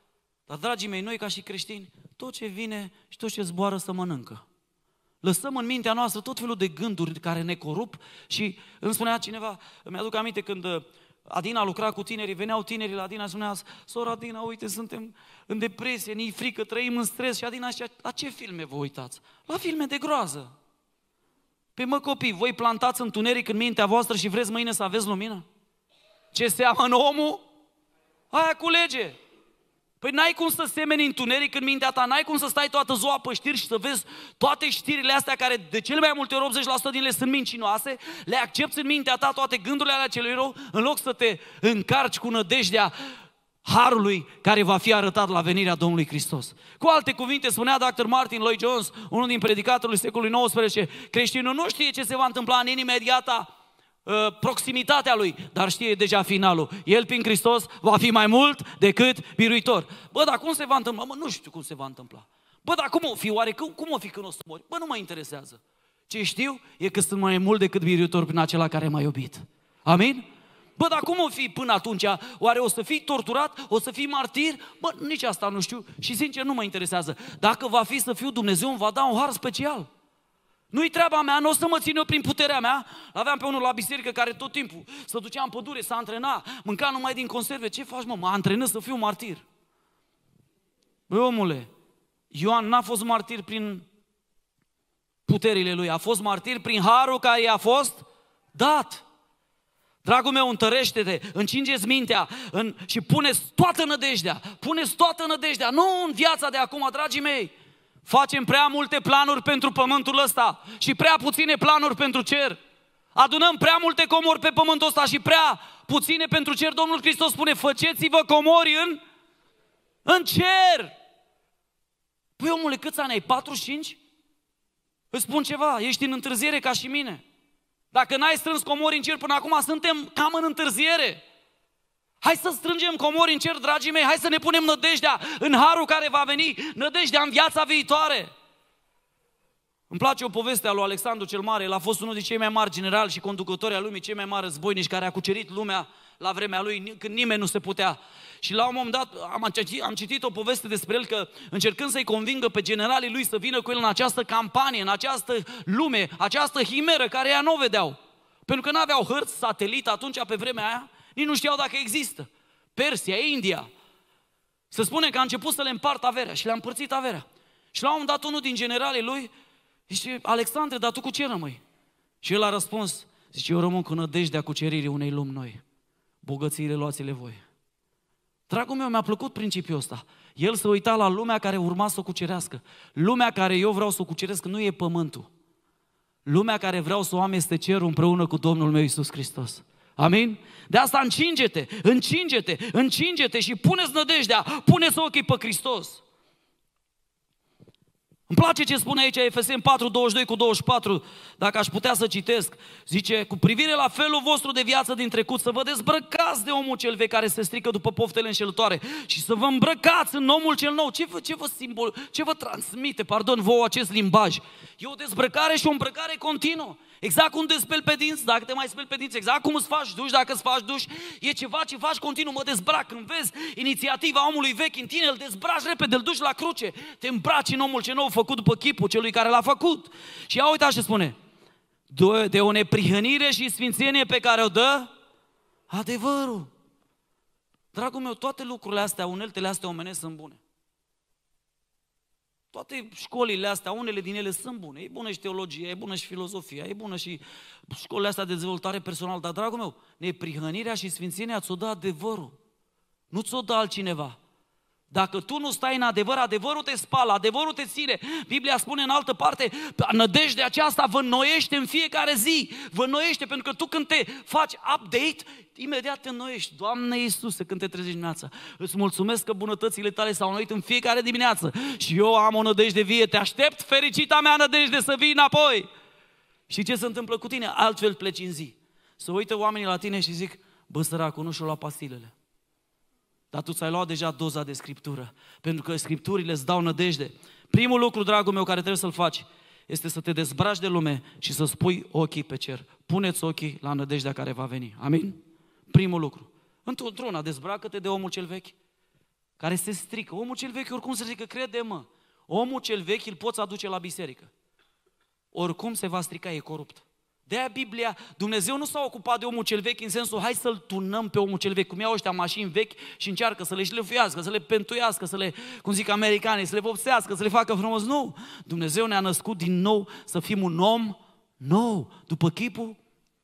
Dar, dragii mei, noi ca și creștini, tot ce vine și tot ce zboară să mănâncă lăsăm în mintea noastră tot felul de gânduri care ne corup și îmi spunea cineva, îmi aduc aminte când uh, Adina lucra cu tinerii, veneau tinerii la Adina și spunea, sora Adina, uite, suntem în depresie, ne-i frică, trăim în stres și Adina zicea, la ce filme vă uitați? La filme de groază. Pe păi, mă copii, voi plantați în tuneric în mintea voastră și vreți mâine să aveți lumină? Ce seamănă omul? Aia culege! Păi n-ai cum să semeni întuneric în mintea ta, n-ai cum să stai toată ziua pe știri și să vezi toate știrile astea care de cele mai multe ori 80% din ele sunt mincinoase, le accepti în mintea ta toate gândurile alea celui rău, în loc să te încarci cu nădejdea harului care va fi arătat la venirea Domnului Hristos. Cu alte cuvinte, spunea Dr. Martin Lloyd Jones, unul din predicatorii secolului XIX, creștinul nu știe ce se va întâmpla în imediată. Uh, proximitatea lui, dar știe deja finalul. El prin Hristos va fi mai mult decât biruitor. Bă, dar cum se va întâmpla? Mă, nu știu cum se va întâmpla. Bă, dar cum o fi? Oare cum, cum o fi când o să mori? Bă, nu mă interesează. Ce știu e că sunt mai mult decât biruitor prin acela care m-a iubit. Amin? Bă, dar cum o fi până atunci? Oare o să fii torturat? O să fii martir? Bă, nici asta nu știu și sincer nu mă interesează. Dacă va fi să fiu Dumnezeu, îmi va da un har special. Nu-i treaba mea, nu o să mă țin eu prin puterea mea. Aveam pe unul la biserică care tot timpul să ducea în pădure, să antrena, mânca numai din conserve. Ce faci, mă? Mă antrenez să fiu martir. Băi, omule, Ioan n-a fost martir prin puterile lui, a fost martir prin harul care i-a fost dat. Dragul meu, întărește-te, încingeți mintea în, și puneți toată nădejdea, puneți toată nădejdea, nu în viața de acum, dragii mei, Facem prea multe planuri pentru pământul ăsta și prea puține planuri pentru cer. Adunăm prea multe comori pe pământul ăsta și prea puține pentru cer. Domnul Hristos spune, faceți-vă comori în, în cer. Păi omule, câți ani ai? 45? Îți spun ceva, ești în întârziere ca și mine. Dacă n-ai strâns comori în cer până acum, suntem cam în întârziere. Hai să strângem comori în cer, dragii mei, hai să ne punem nădejdea în harul care va veni, nădejdea în viața viitoare. Îmi place o poveste a lui Alexandru cel Mare, el a fost unul din cei mai mari generali și conducători al lumii, cei mai mari războinici care a cucerit lumea la vremea lui, când nimeni nu se putea. Și la un moment dat am, citit, am citit o poveste despre el că încercând să-i convingă pe generalii lui să vină cu el în această campanie, în această lume, această himeră care ea nu o vedeau. Pentru că nu aveau hărți, satelit atunci pe vremea aia, nici nu știau dacă există. Persia, India. Se spune că a început să le împartă averea și le-a împărțit averea. Și la un moment dat unul din generalii lui zice, Alexandre, dar tu cu ce rămâi? Și el a răspuns, zice, eu rămân cu nădejdea cuceririi unei lumi noi. Bogățiile luați-le voi. Dragul meu, mi-a plăcut principiul ăsta. El se uita la lumea care urma să o cucerească. Lumea care eu vreau să o cuceresc nu e pământul. Lumea care vreau să o am este cerul împreună cu Domnul meu Isus Hristos. Amin? De asta încinge-te, încinge-te, încinge-te și puneți nădejdea, puneți ochii pe Hristos. Îmi place ce spune aici Efesem 4, 22 cu 24, dacă aș putea să citesc. Zice, cu privire la felul vostru de viață din trecut, să vă dezbrăcați de omul cel vechi care se strică după poftele înșelătoare și să vă îmbrăcați în omul cel nou. Ce vă, ce vă, simbol, ce vă transmite, pardon, vouă acest limbaj? E o dezbrăcare și o îmbrăcare continuă. Exact cum te speli pe dinți, dacă te mai speli pe dinți, exact cum îți faci duș, dacă îți faci duș, e ceva ce faci continuu, mă dezbrac. Când vezi inițiativa omului vechi în tine, îl dezbraci repede, îl duci la cruce, te îmbraci în omul ce nou făcut după chipul celui care l-a făcut. Și ia uita ce spune, de o neprihănire și sfințenie pe care o dă adevărul. Dragul meu, toate lucrurile astea, uneltele astea omenești sunt bune. Toate școlile astea, unele din ele sunt bune. E bună și teologia, e bună și filozofia, e bună și școlile astea de dezvoltare personală. Dar, dragul meu, neprihănirea și sfințenia ți-o dă adevărul. Nu ți-o dă altcineva. Dacă tu nu stai în adevăr, adevărul te spală, adevărul te ține. Biblia spune în altă parte, nădejdea aceasta vă înnoiește în fiecare zi. Vă înnoiește, pentru că tu când te faci update, imediat te înnoiești. Doamne Iisuse, când te trezești dimineața, îți mulțumesc că bunătățile tale s-au înnoit în fiecare dimineață. Și eu am o nădejde vie, te aștept, fericita mea nădejde să vii înapoi. Și ce se întâmplă cu tine? Altfel pleci în zi. Să uită oamenii la tine și zic, bă săracu, nu și-o lua pastilele. Dar tu ți-ai luat deja doza de Scriptură, pentru că Scripturile îți dau nădejde. Primul lucru, dragul meu, care trebuie să-l faci, este să te dezbraci de lume și să spui ochii pe cer. Puneți ochii la nădejdea care va veni. Amin? Primul lucru. Într-una, dezbracă-te de omul cel vechi, care se strică. Omul cel vechi oricum se strică, crede-mă. Omul cel vechi îl poți aduce la biserică. Oricum se va strica, e corupt de Biblia, Dumnezeu nu s-a ocupat de omul cel vechi în sensul hai să-l tunăm pe omul cel vechi, cum iau ăștia mașini vechi și încearcă să le șlefuiască, să le pentuiască, să le, cum zic americanii, să le vopsească, să le facă frumos. Nu! Dumnezeu ne-a născut din nou să fim un om nou, după chipul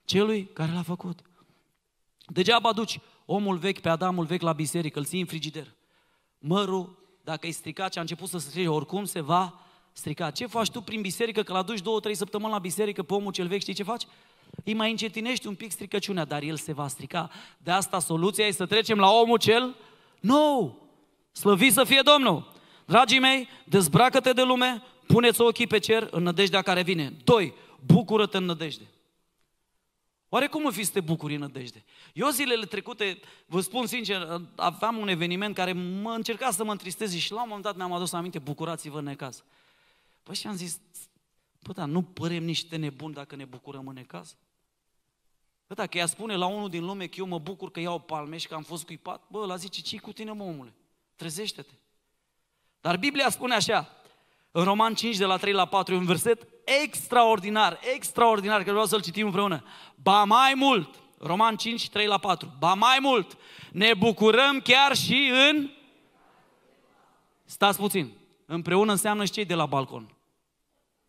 celui care l-a făcut. Degeaba duci omul vechi pe Adamul vechi la biserică, îl ții în frigider. Mărul, dacă e stricat și a început să se strige, oricum se va stricat. Ce faci tu prin biserică, că la duci două, trei săptămâni la biserică pe omul cel vechi, știi ce faci? Îi mai încetinești un pic stricăciunea, dar el se va strica. De asta soluția este să trecem la omul cel nou. Slăvi să fie Domnul! Dragii mei, dezbracă-te de lume, puneți ochii pe cer în nădejdea care vine. Doi, bucură-te în nădejde. Oare cum o fi să te bucuri în nădejde? Eu zilele trecute, vă spun sincer, aveam un eveniment care mă încerca să mă întristeze și la un moment dat mi-am adus aminte, bucurați-vă în necaz. Păi și am zis, bă, dar nu părem niște nebuni dacă ne bucurăm în necaz? Bă, dacă ea spune la unul din lume că eu mă bucur că iau palme și că am fost cuipat, bă, la zice, ce cu tine, mă, omule? Trezește-te. Dar Biblia spune așa, în Roman 5, de la 3 la 4, un verset extraordinar, extraordinar, că vreau să-l citim împreună. Ba mai mult, Roman 5, 3 la 4, ba mai mult, ne bucurăm chiar și în... Stați puțin, împreună înseamnă și cei de la balcon.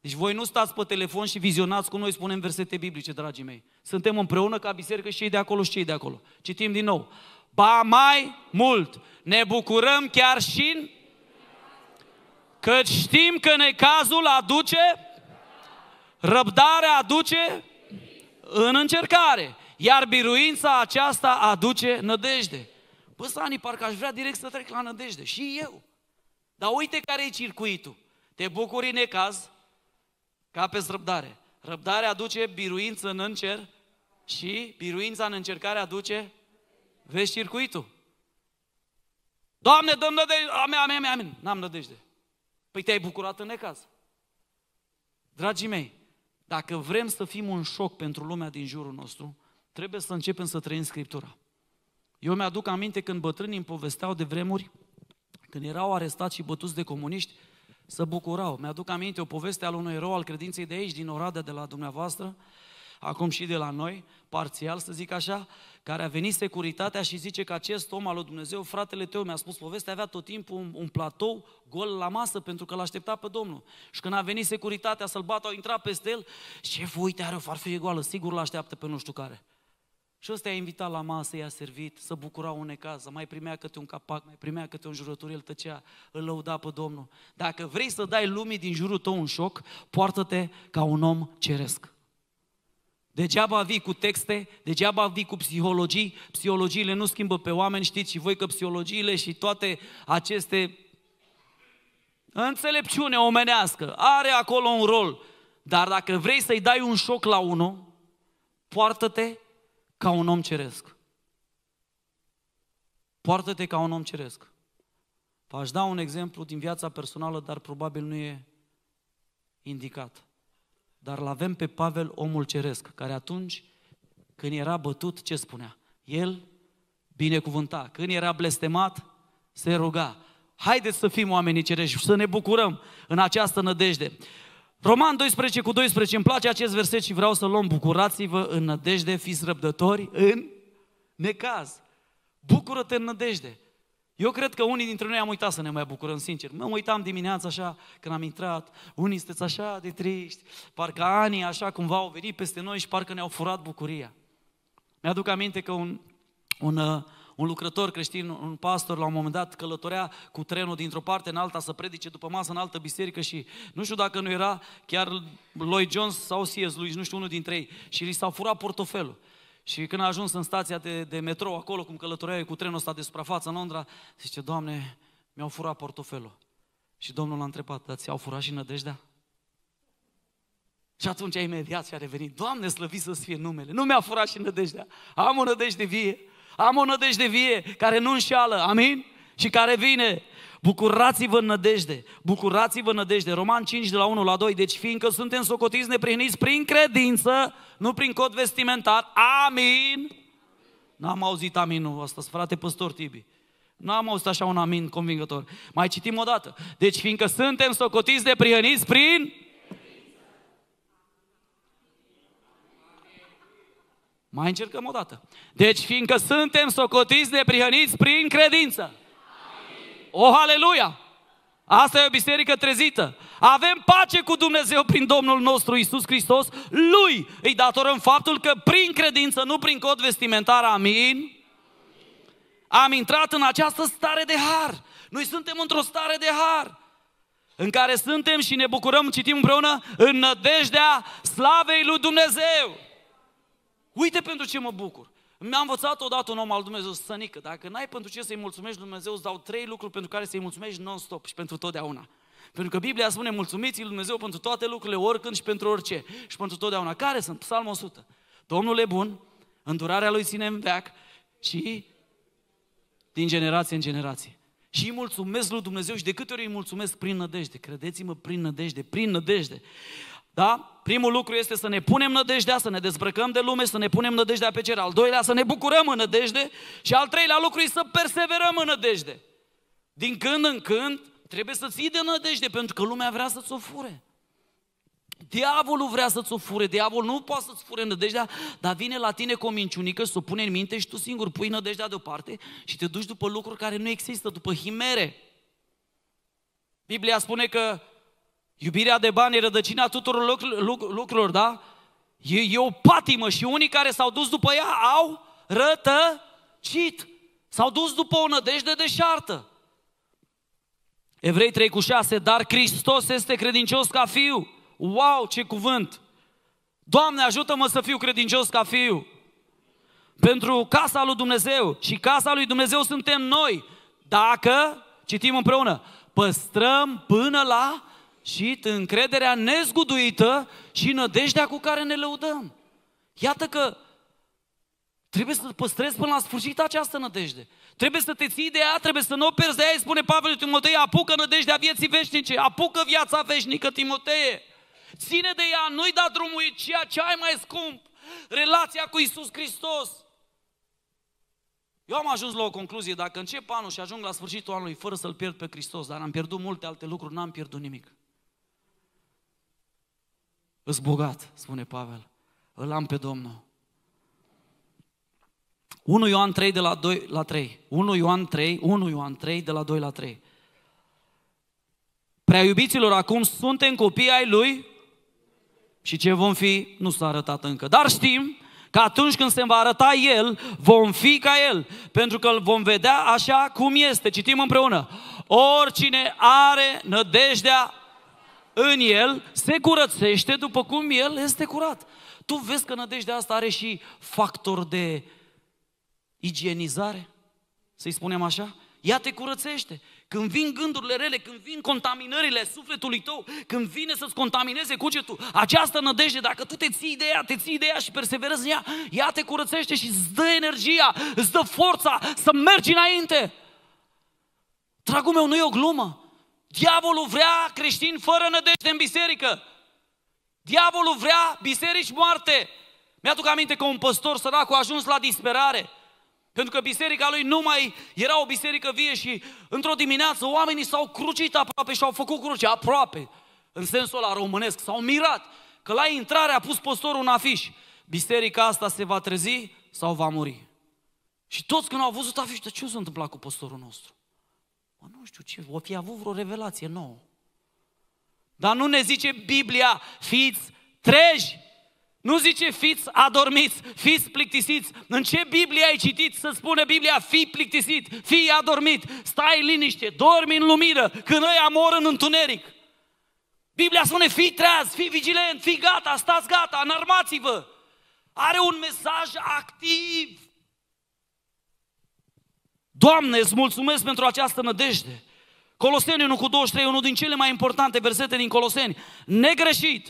Deci voi nu stați pe telefon și vizionați cum noi spunem versete biblice, dragii mei. Suntem împreună ca biserică și ei de acolo și ei de acolo. Citim din nou. Ba mai mult, ne bucurăm chiar și în... Că știm că necazul aduce, răbdarea aduce în încercare, iar biruința aceasta aduce nădejde. Bă, Sani, parcă aș vrea direct să trec la nădejde. Și eu. Dar uite care e circuitul. Te bucuri în necaz, Că apeți răbdare. aduce biruință în încer și biruința în încercare aduce vezi circuitul. Doamne, dăm nădejde! Amin, Amen, amen, amin. N-am nădejde. Păi te-ai bucurat în necaz. Dragii mei, dacă vrem să fim un șoc pentru lumea din jurul nostru, trebuie să începem să trăim Scriptura. Eu mi-aduc aminte când bătrânii îmi povesteau de vremuri, când erau arestați și bătuți de comuniști, să bucurau. Mi-aduc aminte o poveste al unui erou al credinței de aici, din Oradea, de la dumneavoastră, acum și de la noi, parțial să zic așa, care a venit securitatea și zice că acest om al lui Dumnezeu, fratele tău, mi-a spus povestea, avea tot timpul un, un platou gol la masă pentru că l-aștepta pe Domnul. Și când a venit securitatea să-l bată, au intrat peste el, șeful, uite, are o farfurie goală, sigur l-așteaptă pe nu știu care. Și ăsta i-a invitat la masă, i-a servit, să bucura necază. mai primea câte un capac, mai primea câte un înjurătură, el tăcea, îl lăuda pe Domnul. Dacă vrei să dai lumii din jurul tău un șoc, poartă-te ca un om ceresc. Degeaba vii cu texte, degeaba vii cu psihologii, psihologiile nu schimbă pe oameni, știți și voi că psihologiile și toate aceste înțelepciune omenească are acolo un rol. Dar dacă vrei să-i dai un șoc la unul, poartă-te ca un om ceresc. Poartă-te ca un om ceresc. V-aș da un exemplu din viața personală, dar probabil nu e indicat. Dar l-avem pe Pavel, omul ceresc, care atunci când era bătut, ce spunea? El binecuvânta. Când era blestemat, se ruga. Haideți să fim oamenii cerești, să ne bucurăm în această nădejde. Roman 12 cu 12, îmi place acest verset și vreau să luăm. Bucurați-vă în nădejde, fiți răbdători în necaz. Bucură-te în nădejde. Eu cred că unii dintre noi am uitat să ne mai bucurăm, sincer. Mă uitam dimineața așa, când am intrat, unii sunteți așa de triști, parcă anii așa cumva au venit peste noi și parcă ne-au furat bucuria. Mi-aduc aminte că un, un uh, un lucrător creștin, un pastor, la un moment dat călătorea cu trenul dintr-o parte în alta să predice după masă în altă biserică și nu știu dacă nu era chiar Lloyd Jones sau C.S. Lewis, nu știu, unul dintre ei. Și li s-a furat portofelul. Și când a ajuns în stația de, de metrou, acolo cum călătorea cu trenul ăsta de suprafață în Londra, zice, Doamne, mi-au furat portofelul. Și Domnul l-a întrebat, dar ți-au furat și nădejdea? Și atunci imediat și-a revenit, Doamne, slăvit să fie numele, nu mi-a furat și nădejdea, am o nădejde vie. Am o nădejde vie care nu înșeală, amin? Și care vine. Bucurați-vă în nădejde, bucurați-vă în nădejde. Roman 5 de la 1 la 2, deci fiindcă suntem socotiți neprihniți prin credință, nu prin cod vestimentar, amin? N-am auzit aminul ăsta, frate păstor Tibi. Nu am auzit așa un amin convingător. Mai citim o dată. Deci, fiindcă suntem socotiți de prihăniți prin Mai încercăm o dată. Deci, fiindcă suntem socotiți neprihăniți prin credință. O, O, aleluia! Asta e o biserică trezită. Avem pace cu Dumnezeu prin Domnul nostru Isus Hristos. Lui îi datorăm faptul că prin credință, nu prin cod vestimentar, amin, am intrat în această stare de har. Noi suntem într-o stare de har în care suntem și ne bucurăm, citim împreună, în nădejdea slavei lui Dumnezeu. Uite pentru ce mă bucur. Mi-a învățat odată un om al Dumnezeu să nică. Dacă n-ai pentru ce să-i mulțumești Dumnezeu, îți dau trei lucruri pentru care să-i mulțumești non-stop și pentru totdeauna. Pentru că Biblia spune mulțumiți lui Dumnezeu pentru toate lucrurile, oricând și pentru orice și pentru totdeauna. Care sunt? Psalmul 100. Domnul e bun, îndurarea lui ține în veac și din generație în generație. Și îi mulțumesc lui Dumnezeu și de câte ori îi mulțumesc prin nădejde, credeți-mă, prin nădejde, prin nădejde. Da? Primul lucru este să ne punem nădejdea, să ne dezbrăcăm de lume, să ne punem nădejdea pe cer. Al doilea, să ne bucurăm în nădejde. Și al treilea lucru este să perseverăm în nădejde. Din când în când trebuie să ții de nădejde, pentru că lumea vrea să-ți o fure. Diavolul vrea să-ți o fure, diavolul nu poate să-ți fure nădejdea, dar vine la tine cu o minciunică, să o pune în minte și tu singur pui nădejdea deoparte și te duci după lucruri care nu există, după himere. Biblia spune că Iubirea de bani e rădăcina tuturor lucrurilor, da? E, e o patimă și unii care s-au dus după ea au rătăcit. S-au dus după o nădejde deșartă. Evrei 3 cu 6, dar Hristos este credincios ca fiu. Wow, ce cuvânt! Doamne, ajută-mă să fiu credincios ca fiu. Pentru casa lui Dumnezeu și casa lui Dumnezeu suntem noi. Dacă, citim împreună, păstrăm până la și încrederea nezguduită și nădejdea cu care ne lăudăm. Iată că trebuie să păstrezi până la sfârșit această nădejde. Trebuie să te ții de ea, trebuie să nu o pierzi de ea, spune Pavel Timotei, apucă nădejdea vieții veșnice, apucă viața veșnică, Timotei. Ține de ea, nu-i da drumul, ceea ce ai mai scump, relația cu Isus Hristos. Eu am ajuns la o concluzie, dacă încep anul și ajung la sfârșitul anului fără să-L pierd pe Hristos, dar am pierdut multe alte lucruri, n-am pierdut nimic. Îs bogat, spune Pavel. Îl am pe Domnul. 1 Ioan 3 de la 2 la 3. 1 Ioan 3, 1 Ioan 3 de la 2 la 3. Prea iubiților, acum suntem copii ai Lui și ce vom fi nu s-a arătat încă. Dar știm că atunci când se va arăta El, vom fi ca El, pentru că îl vom vedea așa cum este. Citim împreună. Oricine are nădejdea în el se curățește după cum el este curat. Tu vezi că nădejdea asta are și factor de igienizare, să-i spunem așa? Ea te curățește. Când vin gândurile rele, când vin contaminările sufletului tău, când vine să-ți contamineze cugetul, această nădejde, dacă tu te ții de ea, te ții de ea și perseverezi în ea, ea te curățește și îți dă energia, îți dă forța să mergi înainte. Dragul meu, nu e o glumă. Diavolul vrea creștini fără nădejde în biserică. Diavolul vrea biserici moarte. Mi-aduc aminte că un păstor sărac a ajuns la disperare. Pentru că biserica lui nu mai era o biserică vie și într-o dimineață oamenii s-au crucit aproape și au făcut cruce aproape. În sensul ăla românesc. S-au mirat că la intrare a pus păstorul un afiș. Biserica asta se va trezi sau va muri. Și toți când au văzut afișul, ce s-a întâmplat cu păstorul nostru? Mă, nu știu ce, o fi avut vreo revelație nouă. Dar nu ne zice Biblia, fiți treji, nu zice fiți adormiți, fiți plictisiți. În ce Biblie ai citit să spune Biblia fii plictisit, fii adormit, stai liniște, dormi în lumină, când noi amor în întuneric. Biblia spune fii treaz, fii vigilent, fii gata, stați gata, înarmați-vă. Are un mesaj activ. Doamne, îți mulțumesc pentru această nădejde. Coloseni 1 cu 23, unul din cele mai importante versete din Coloseni. Negreșit!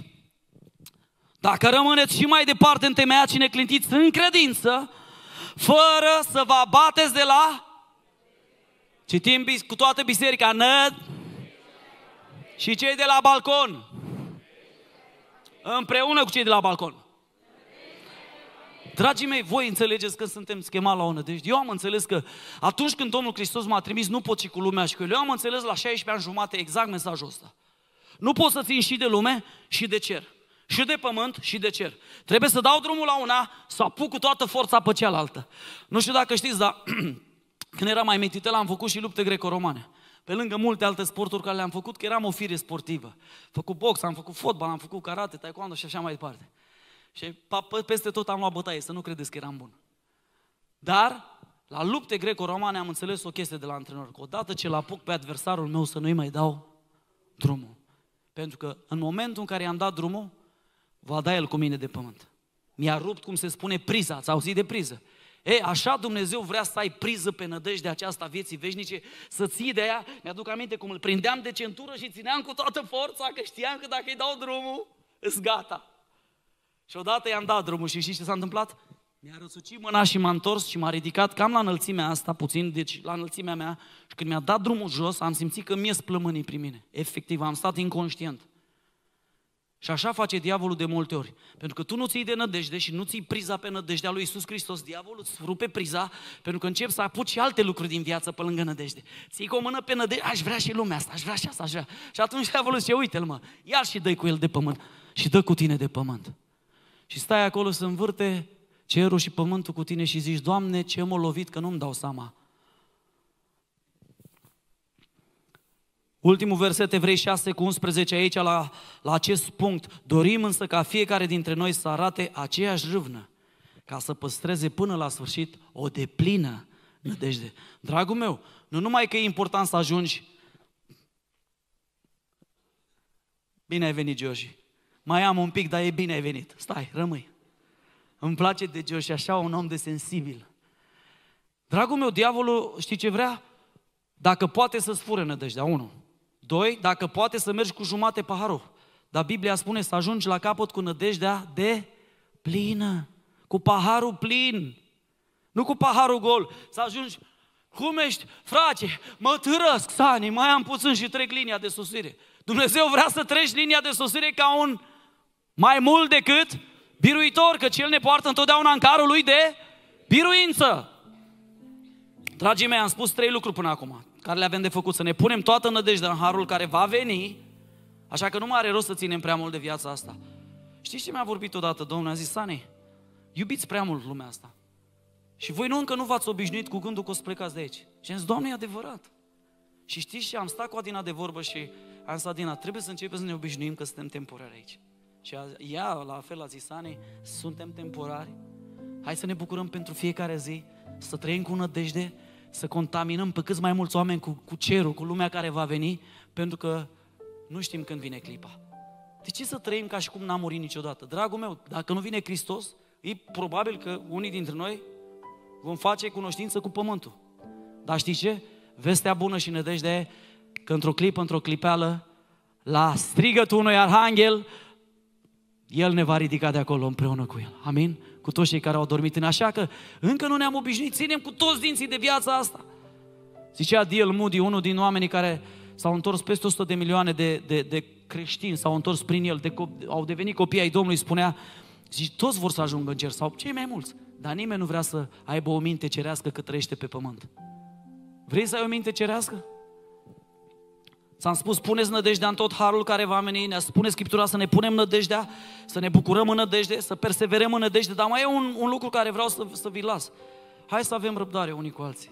Dacă rămâneți și mai departe în temeia cine clintiți în credință, fără să vă abateți de la... Citim cu toată biserica, nă... Și cei de la balcon. Împreună cu cei de la balcon. Dragii mei, voi înțelegeți că suntem schemați la o nădejde. Deci eu am înțeles că atunci când Domnul Hristos m-a trimis, nu pot și cu lumea și cu el. Eu am înțeles la 16 ani jumate exact mesajul ăsta. Nu pot să țin și de lume și de cer. Și de pământ și de cer. Trebuie să dau drumul la una, să apuc cu toată forța pe cealaltă. Nu știu dacă știți, dar când eram mai metitel, am făcut și lupte greco-romane pe lângă multe alte sporturi care le-am făcut, că eram o fire sportivă. Am Făcut box, am făcut fotbal, am făcut karate, taekwondo și așa mai departe. Și peste tot am luat bătaie, să nu credeți că eram bun. Dar la lupte greco-romane am înțeles o chestie de la antrenor, că odată ce l-apuc pe adversarul meu să nu-i mai dau drumul. Pentru că în momentul în care i-am dat drumul, va da el cu mine de pământ. Mi-a rupt, cum se spune, priza. Ați auzit de priză? E, așa Dumnezeu vrea să ai priză pe nădejdea aceasta vieții veșnice, să ții de ea. Mi-aduc aminte cum îl prindeam de centură și țineam cu toată forța, că știam că dacă îi dau drumul, îți gata. Și odată i-am dat drumul și știți ce s-a întâmplat? Mi-a răsucit mâna și m-a întors și m-a ridicat cam la înălțimea asta, puțin, deci la înălțimea mea. Și când mi-a dat drumul jos, am simțit că mi-e plămânii prin mine. Efectiv, am stat inconștient. Și așa face diavolul de multe ori. Pentru că tu nu ții de nădejde și nu ții priza pe nădejdea lui Isus Hristos, diavolul îți rupe priza pentru că începi să apuci și alte lucruri din viață pe lângă nădejde. Ții cu o mână pe nădejde, aș vrea și lumea asta, aș vrea și asta, aș vrea. Și atunci diavolul zice, uite-l mă, ia și dă cu el de pământ și dă cu tine de pământ și stai acolo să învârte cerul și pământul cu tine și zici, Doamne, ce m-a lovit că nu-mi dau seama. Ultimul verset, Evrei 6 cu 11 aici, la, la acest punct. Dorim însă ca fiecare dintre noi să arate aceeași râvnă, ca să păstreze până la sfârșit o deplină nădejde. Dragul meu, nu numai că e important să ajungi Bine ai venit, George mai am un pic, dar e bine ai venit. Stai, rămâi. Îmi place de Geo și așa un om de sensibil. Dragul meu, diavolul, știi ce vrea? Dacă poate să-ți fure nădejdea, unu. Doi, dacă poate să mergi cu jumate paharul. Dar Biblia spune să ajungi la capăt cu nădejdea de plină. Cu paharul plin. Nu cu paharul gol. Să ajungi, cum ești? Frate, mă târăsc, Sani, mai am puțin și trec linia de sosire. Dumnezeu vrea să treci linia de sosire ca un mai mult decât biruitor, că El ne poartă întotdeauna în carul Lui de biruință. Dragii mei, am spus trei lucruri până acum, care le avem de făcut, să ne punem toată nădejdea în harul care va veni, așa că nu mai are rost să ținem prea mult de viața asta. Știți ce mi-a vorbit odată Domnul? A zis, Sani, iubiți prea mult lumea asta. Și voi nu încă nu v-ați obișnuit cu gândul că o să plecați de aici. Și am zis, Doamne, e adevărat. Și știți ce? Am stat cu Adina de vorbă și am zis, Adina, trebuie să începem să ne obișnuim că suntem temporari aici. Și ea, la fel, a zis, Ani, suntem temporari, hai să ne bucurăm pentru fiecare zi, să trăim cu nădejde, să contaminăm pe câți mai mulți oameni cu, cu cerul, cu lumea care va veni, pentru că nu știm când vine clipa. De ce să trăim ca și cum n-am murit niciodată? Dragul meu, dacă nu vine Hristos, e probabil că unii dintre noi vom face cunoștință cu pământul. Dar știi ce? Vestea bună și nădejde, că într-o clipă, într-o clipeală, la strigătul unui arhanghel, el ne va ridica de acolo împreună cu El. Amin? Cu toți cei care au dormit în așa că încă nu ne-am obișnuit, ținem cu toți dinții de viața asta. Zicea D.L. Moody, unul din oamenii care s-au întors peste 100 de milioane de, de, de creștini, s-au întors prin el, de, au devenit copii ai Domnului, spunea, zici, toți vor să ajungă în cer, sau cei mai mulți, dar nimeni nu vrea să aibă o minte cerească cât trăiește pe pământ. Vrei să ai o minte cerească? S-am spus, puneți nădejdea în tot harul care va veni, ne spune Scriptura să ne punem nădejdea, să ne bucurăm în nădejde, să perseverăm în nădejde, dar mai e un, un lucru care vreau să, să vi las. Hai să avem răbdare unii cu alții.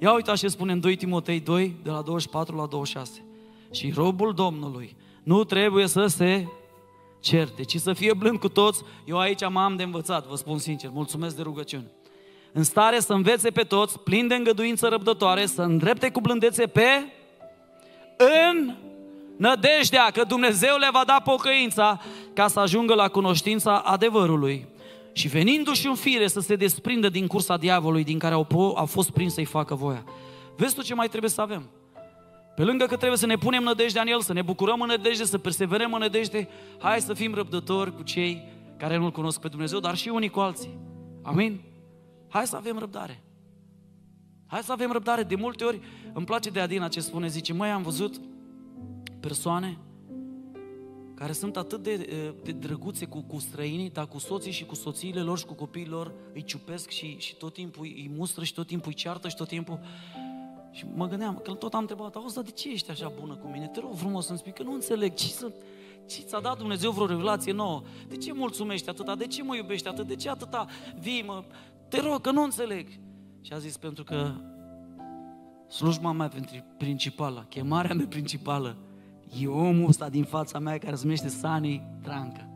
Ia uitați ce spune în 2 Timotei 2, de la 24 la 26. Și robul Domnului nu trebuie să se certe, ci să fie blând cu toți. Eu aici m-am de învățat, vă spun sincer, mulțumesc de rugăciune. În stare să învețe pe toți, plin de îngăduință răbdătoare, să îndrepte cu blândețe pe în nădejdea că Dumnezeu le va da pocăința ca să ajungă la cunoștința adevărului și venindu-și în fire să se desprindă din cursa diavolului din care au, au fost prins să-i facă voia. Vezi tu ce mai trebuie să avem? Pe lângă că trebuie să ne punem nădejdea în El, să ne bucurăm în nădejde, să perseverăm în nădejde, hai să fim răbdători cu cei care nu-L cunosc pe Dumnezeu, dar și unii cu alții. Amin? Hai să avem răbdare. Hai să avem răbdare. De multe ori îmi place de Adina ce spune, zice, măi, am văzut persoane care sunt atât de, de drăguțe cu, cu străinii, dar cu soții și cu soțiile lor și cu copiilor îi ciupesc și, și tot timpul îi mustră și tot timpul îi ceartă și tot timpul... Și mă gândeam, că tot am întrebat, auzi, dar de ce ești așa bună cu mine? Te rog frumos să-mi spui, că nu înțeleg ce sunt... Ce ți-a dat Dumnezeu vreo revelație nouă? De ce mulțumești atâta? De ce mă iubești atât? De ce atâta vii, mă? Te rog, că nu înțeleg. Și a zis, pentru că slujba mea principală, chemarea mea principală, e omul ăsta din fața mea care se numește Sani Trancă.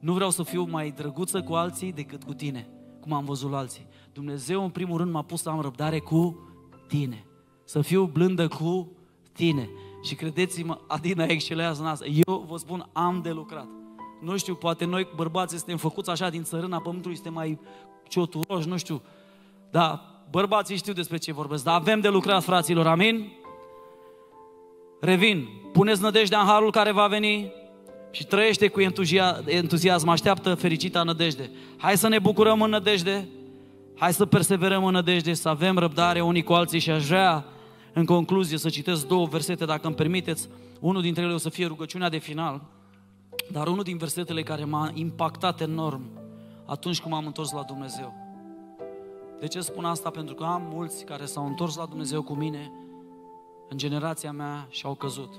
Nu vreau să fiu mai drăguță cu alții decât cu tine, cum am văzut la alții. Dumnezeu, în primul rând, m-a pus să am răbdare cu tine. Să fiu blândă cu tine. Și credeți-mă, Adina excelează în asta. Eu vă spun, am de lucrat. Nu știu, poate noi bărbați suntem făcuți așa din țărâna pământului, suntem mai cioturoși, nu știu. Dar bărbații știu despre ce vorbesc, dar avem de lucrat, fraților, amin? Revin, puneți nădejdea în harul care va veni și trăiește cu entuziasm, așteaptă fericita nădejde. Hai să ne bucurăm în nădejde, hai să perseverăm în nădejde, să avem răbdare unii cu alții și aș vrea, în concluzie, să citesc două versete, dacă îmi permiteți. Unul dintre ele o să fie rugăciunea de final, dar unul din versetele care m-a impactat enorm atunci când m-am întors la Dumnezeu. De ce spun asta? Pentru că am mulți care s-au întors la Dumnezeu cu mine în generația mea și au căzut.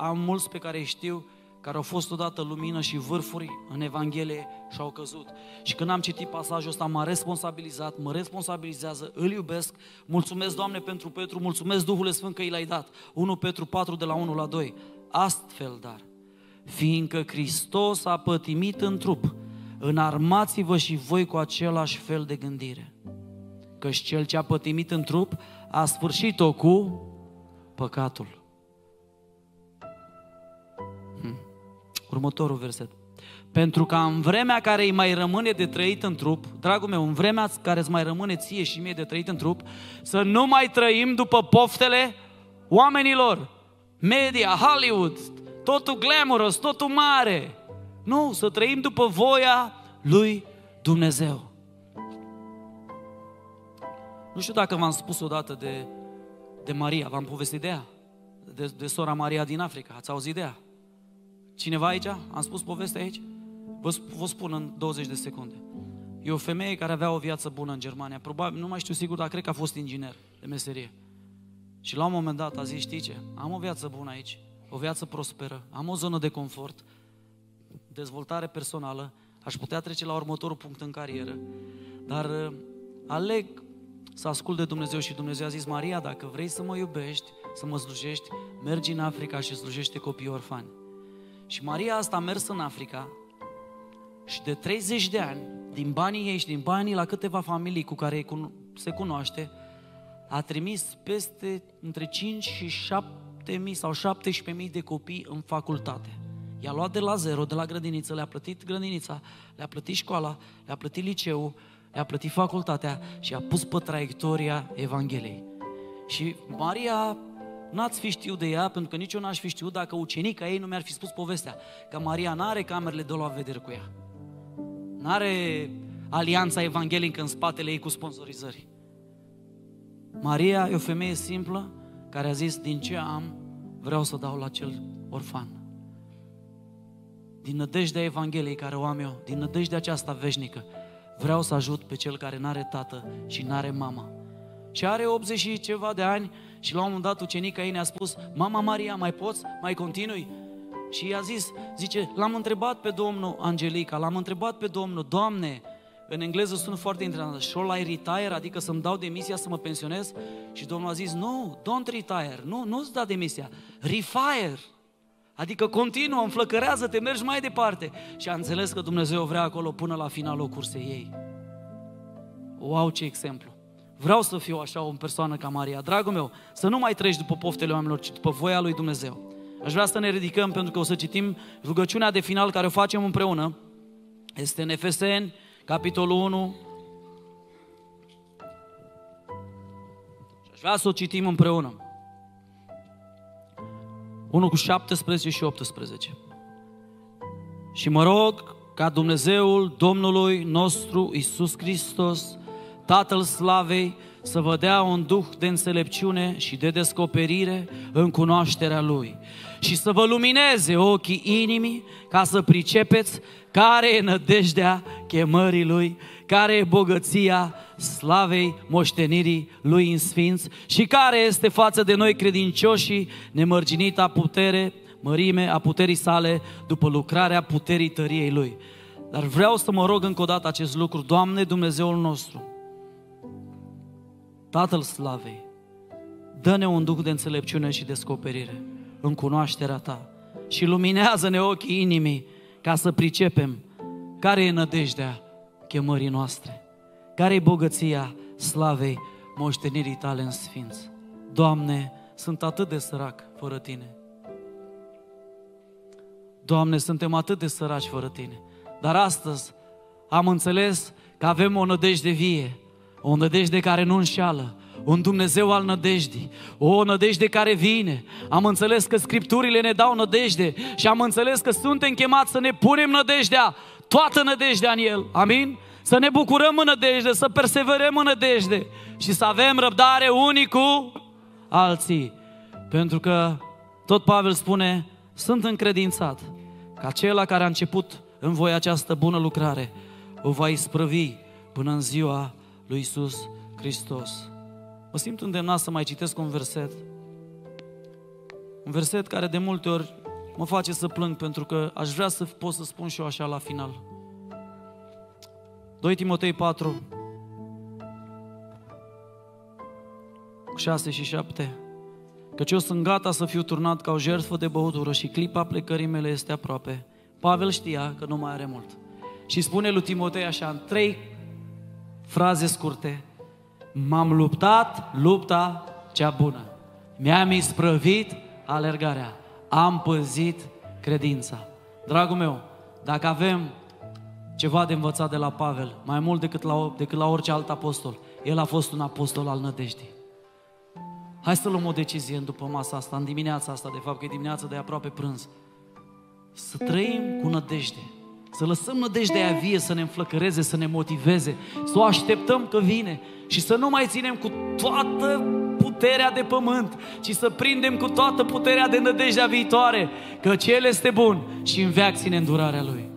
Am mulți pe care îi știu care au fost odată lumină și vârfuri în Evanghelie și au căzut. Și când am citit pasajul ăsta, m-a responsabilizat, mă responsabilizează, îl iubesc, mulțumesc, Doamne, pentru Petru, mulțumesc Duhul Sfânt că i l-ai dat. 1 Petru 4, de la 1 la 2. Astfel, dar, fiindcă Hristos a pătimit în trup, înarmați-vă și voi cu același fel de gândire și cel ce a pătimit în trup a sfârșit-o cu păcatul. Hmm. Următorul verset. Pentru că în vremea care îi mai rămâne de trăit în trup, dragul meu, în vremea care îți mai rămâne ție și mie de trăit în trup, să nu mai trăim după poftele oamenilor. Media, Hollywood, totul glamurous, totul mare. Nu, să trăim după voia lui Dumnezeu. Nu știu dacă v-am spus odată de, de Maria, v-am povestit de ea, de, de sora Maria din Africa, ați auzit de ea? Cineva aici? Am spus povestea aici? Vă, vă spun în 20 de secunde. E o femeie care avea o viață bună în Germania. Probabil, nu mai știu sigur, dar cred că a fost inginer de meserie. Și la un moment dat a zis, știi ce? Am o viață bună aici, o viață prosperă, am o zonă de confort, dezvoltare personală, aș putea trece la următorul punct în carieră, dar uh, aleg să ascult de Dumnezeu și Dumnezeu a zis, Maria, dacă vrei să mă iubești, să mă slujești, mergi în Africa și slujește copii orfani. Și Maria asta a mers în Africa și de 30 de ani, din banii ei și din banii la câteva familii cu care se cunoaște, a trimis peste între 5 și 7 mii sau 17 mii de copii în facultate. I-a luat de la zero, de la grădiniță, le-a plătit grădinița, le-a plătit școala, le-a plătit liceul, i-a plătit facultatea și a pus pe traiectoria Evangheliei. Și Maria, n-ați fi știut de ea, pentru că nici eu n-aș fi știut dacă ucenica ei nu mi-ar fi spus povestea, că Maria n-are camerele de la vedere cu ea. N-are alianța evanghelică în spatele ei cu sponsorizări. Maria e o femeie simplă care a zis, din ce am, vreau să dau la cel orfan. Din nădejdea Evangheliei care o am eu, din nădejdea aceasta veșnică, vreau să ajut pe cel care nu are tată și nu are mama. Și are 80 și ceva de ani și la un moment dat ucenica ei ne-a spus, Mama Maria, mai poți? Mai continui? Și i-a zis, zice, l-am întrebat pe domnul Angelica, l-am întrebat pe domnul, Doamne, în engleză sunt foarte interesant, shall I retire, adică să-mi dau demisia să mă pensionez? Și domnul a zis, nu, no, don't retire, nu, nu-ți da demisia, refire. Adică continuă, înflăcărează, te mergi mai departe. Și a înțeles că Dumnezeu vrea acolo până la finalul cursei ei. Wow, ce exemplu! Vreau să fiu așa o persoană ca Maria. Dragul meu, să nu mai treci după poftele oamenilor, ci după voia lui Dumnezeu. Aș vrea să ne ridicăm pentru că o să citim rugăciunea de final care o facem împreună. Este în Efeseni, capitolul 1. Și aș vrea să o citim împreună. 1 cu 17 și 18. Și mă rog ca Dumnezeul Domnului nostru Isus Hristos, Tatăl Slavei, să vă dea un duh de înțelepciune și de descoperire în cunoașterea Lui și să vă lumineze ochii inimii ca să pricepeți care e nădejdea chemării Lui, care e bogăția slavei moștenirii Lui în sfinți și care este față de noi credincioșii nemărginita putere, mărime a puterii sale după lucrarea puterii tăriei Lui. Dar vreau să mă rog încă o dată acest lucru, Doamne Dumnezeul nostru, Tatăl Slavei, dă-ne un duc de înțelepciune și descoperire în cunoașterea ta și luminează-ne ochii inimii ca să pricepem care e nădejdea chemării noastre, care e bogăția slavei moștenirii tale în sfinți. Doamne, sunt atât de sărac fără Tine. Doamne, suntem atât de săraci fără Tine. Dar astăzi am înțeles că avem o nădejde vie, o nădejde care nu înșeală, un Dumnezeu al nădejdii, o nădejde care vine. Am înțeles că Scripturile ne dau nădejde și am înțeles că suntem chemați să ne punem nădejdea, toată nădejdea în El. Amin? Să ne bucurăm în nădejde, să perseverăm în nădejde și să avem răbdare unii cu alții. Pentru că tot Pavel spune, sunt încredințat că acela care a început în voi această bună lucrare o va isprăvi până în ziua lui Iisus Hristos mă simt îndemnat să mai citesc un verset. Un verset care de multe ori mă face să plâng pentru că aș vrea să pot să spun și eu așa la final. 2 Timotei 4, 6 și 7. Căci eu sunt gata să fiu turnat ca o jertfă de băutură și clipa plecării mele este aproape. Pavel știa că nu mai are mult. Și spune lui Timotei așa, în trei fraze scurte, m-am luptat lupta cea bună. Mi-am isprăvit alergarea. Am păzit credința. Dragul meu, dacă avem ceva de învățat de la Pavel, mai mult decât la, decât la orice alt apostol, el a fost un apostol al nădejdii. Hai să luăm o decizie în după masa asta, în dimineața asta, de fapt, că e dimineața de aproape prânz. Să trăim cu nădejde. Să lăsăm nădejdea vie să ne înflăcăreze, să ne motiveze, să o așteptăm că vine, și să nu mai ținem cu toată puterea de pământ, ci să prindem cu toată puterea de nădejdea viitoare, că El este bun și în veac ține îndurarea Lui.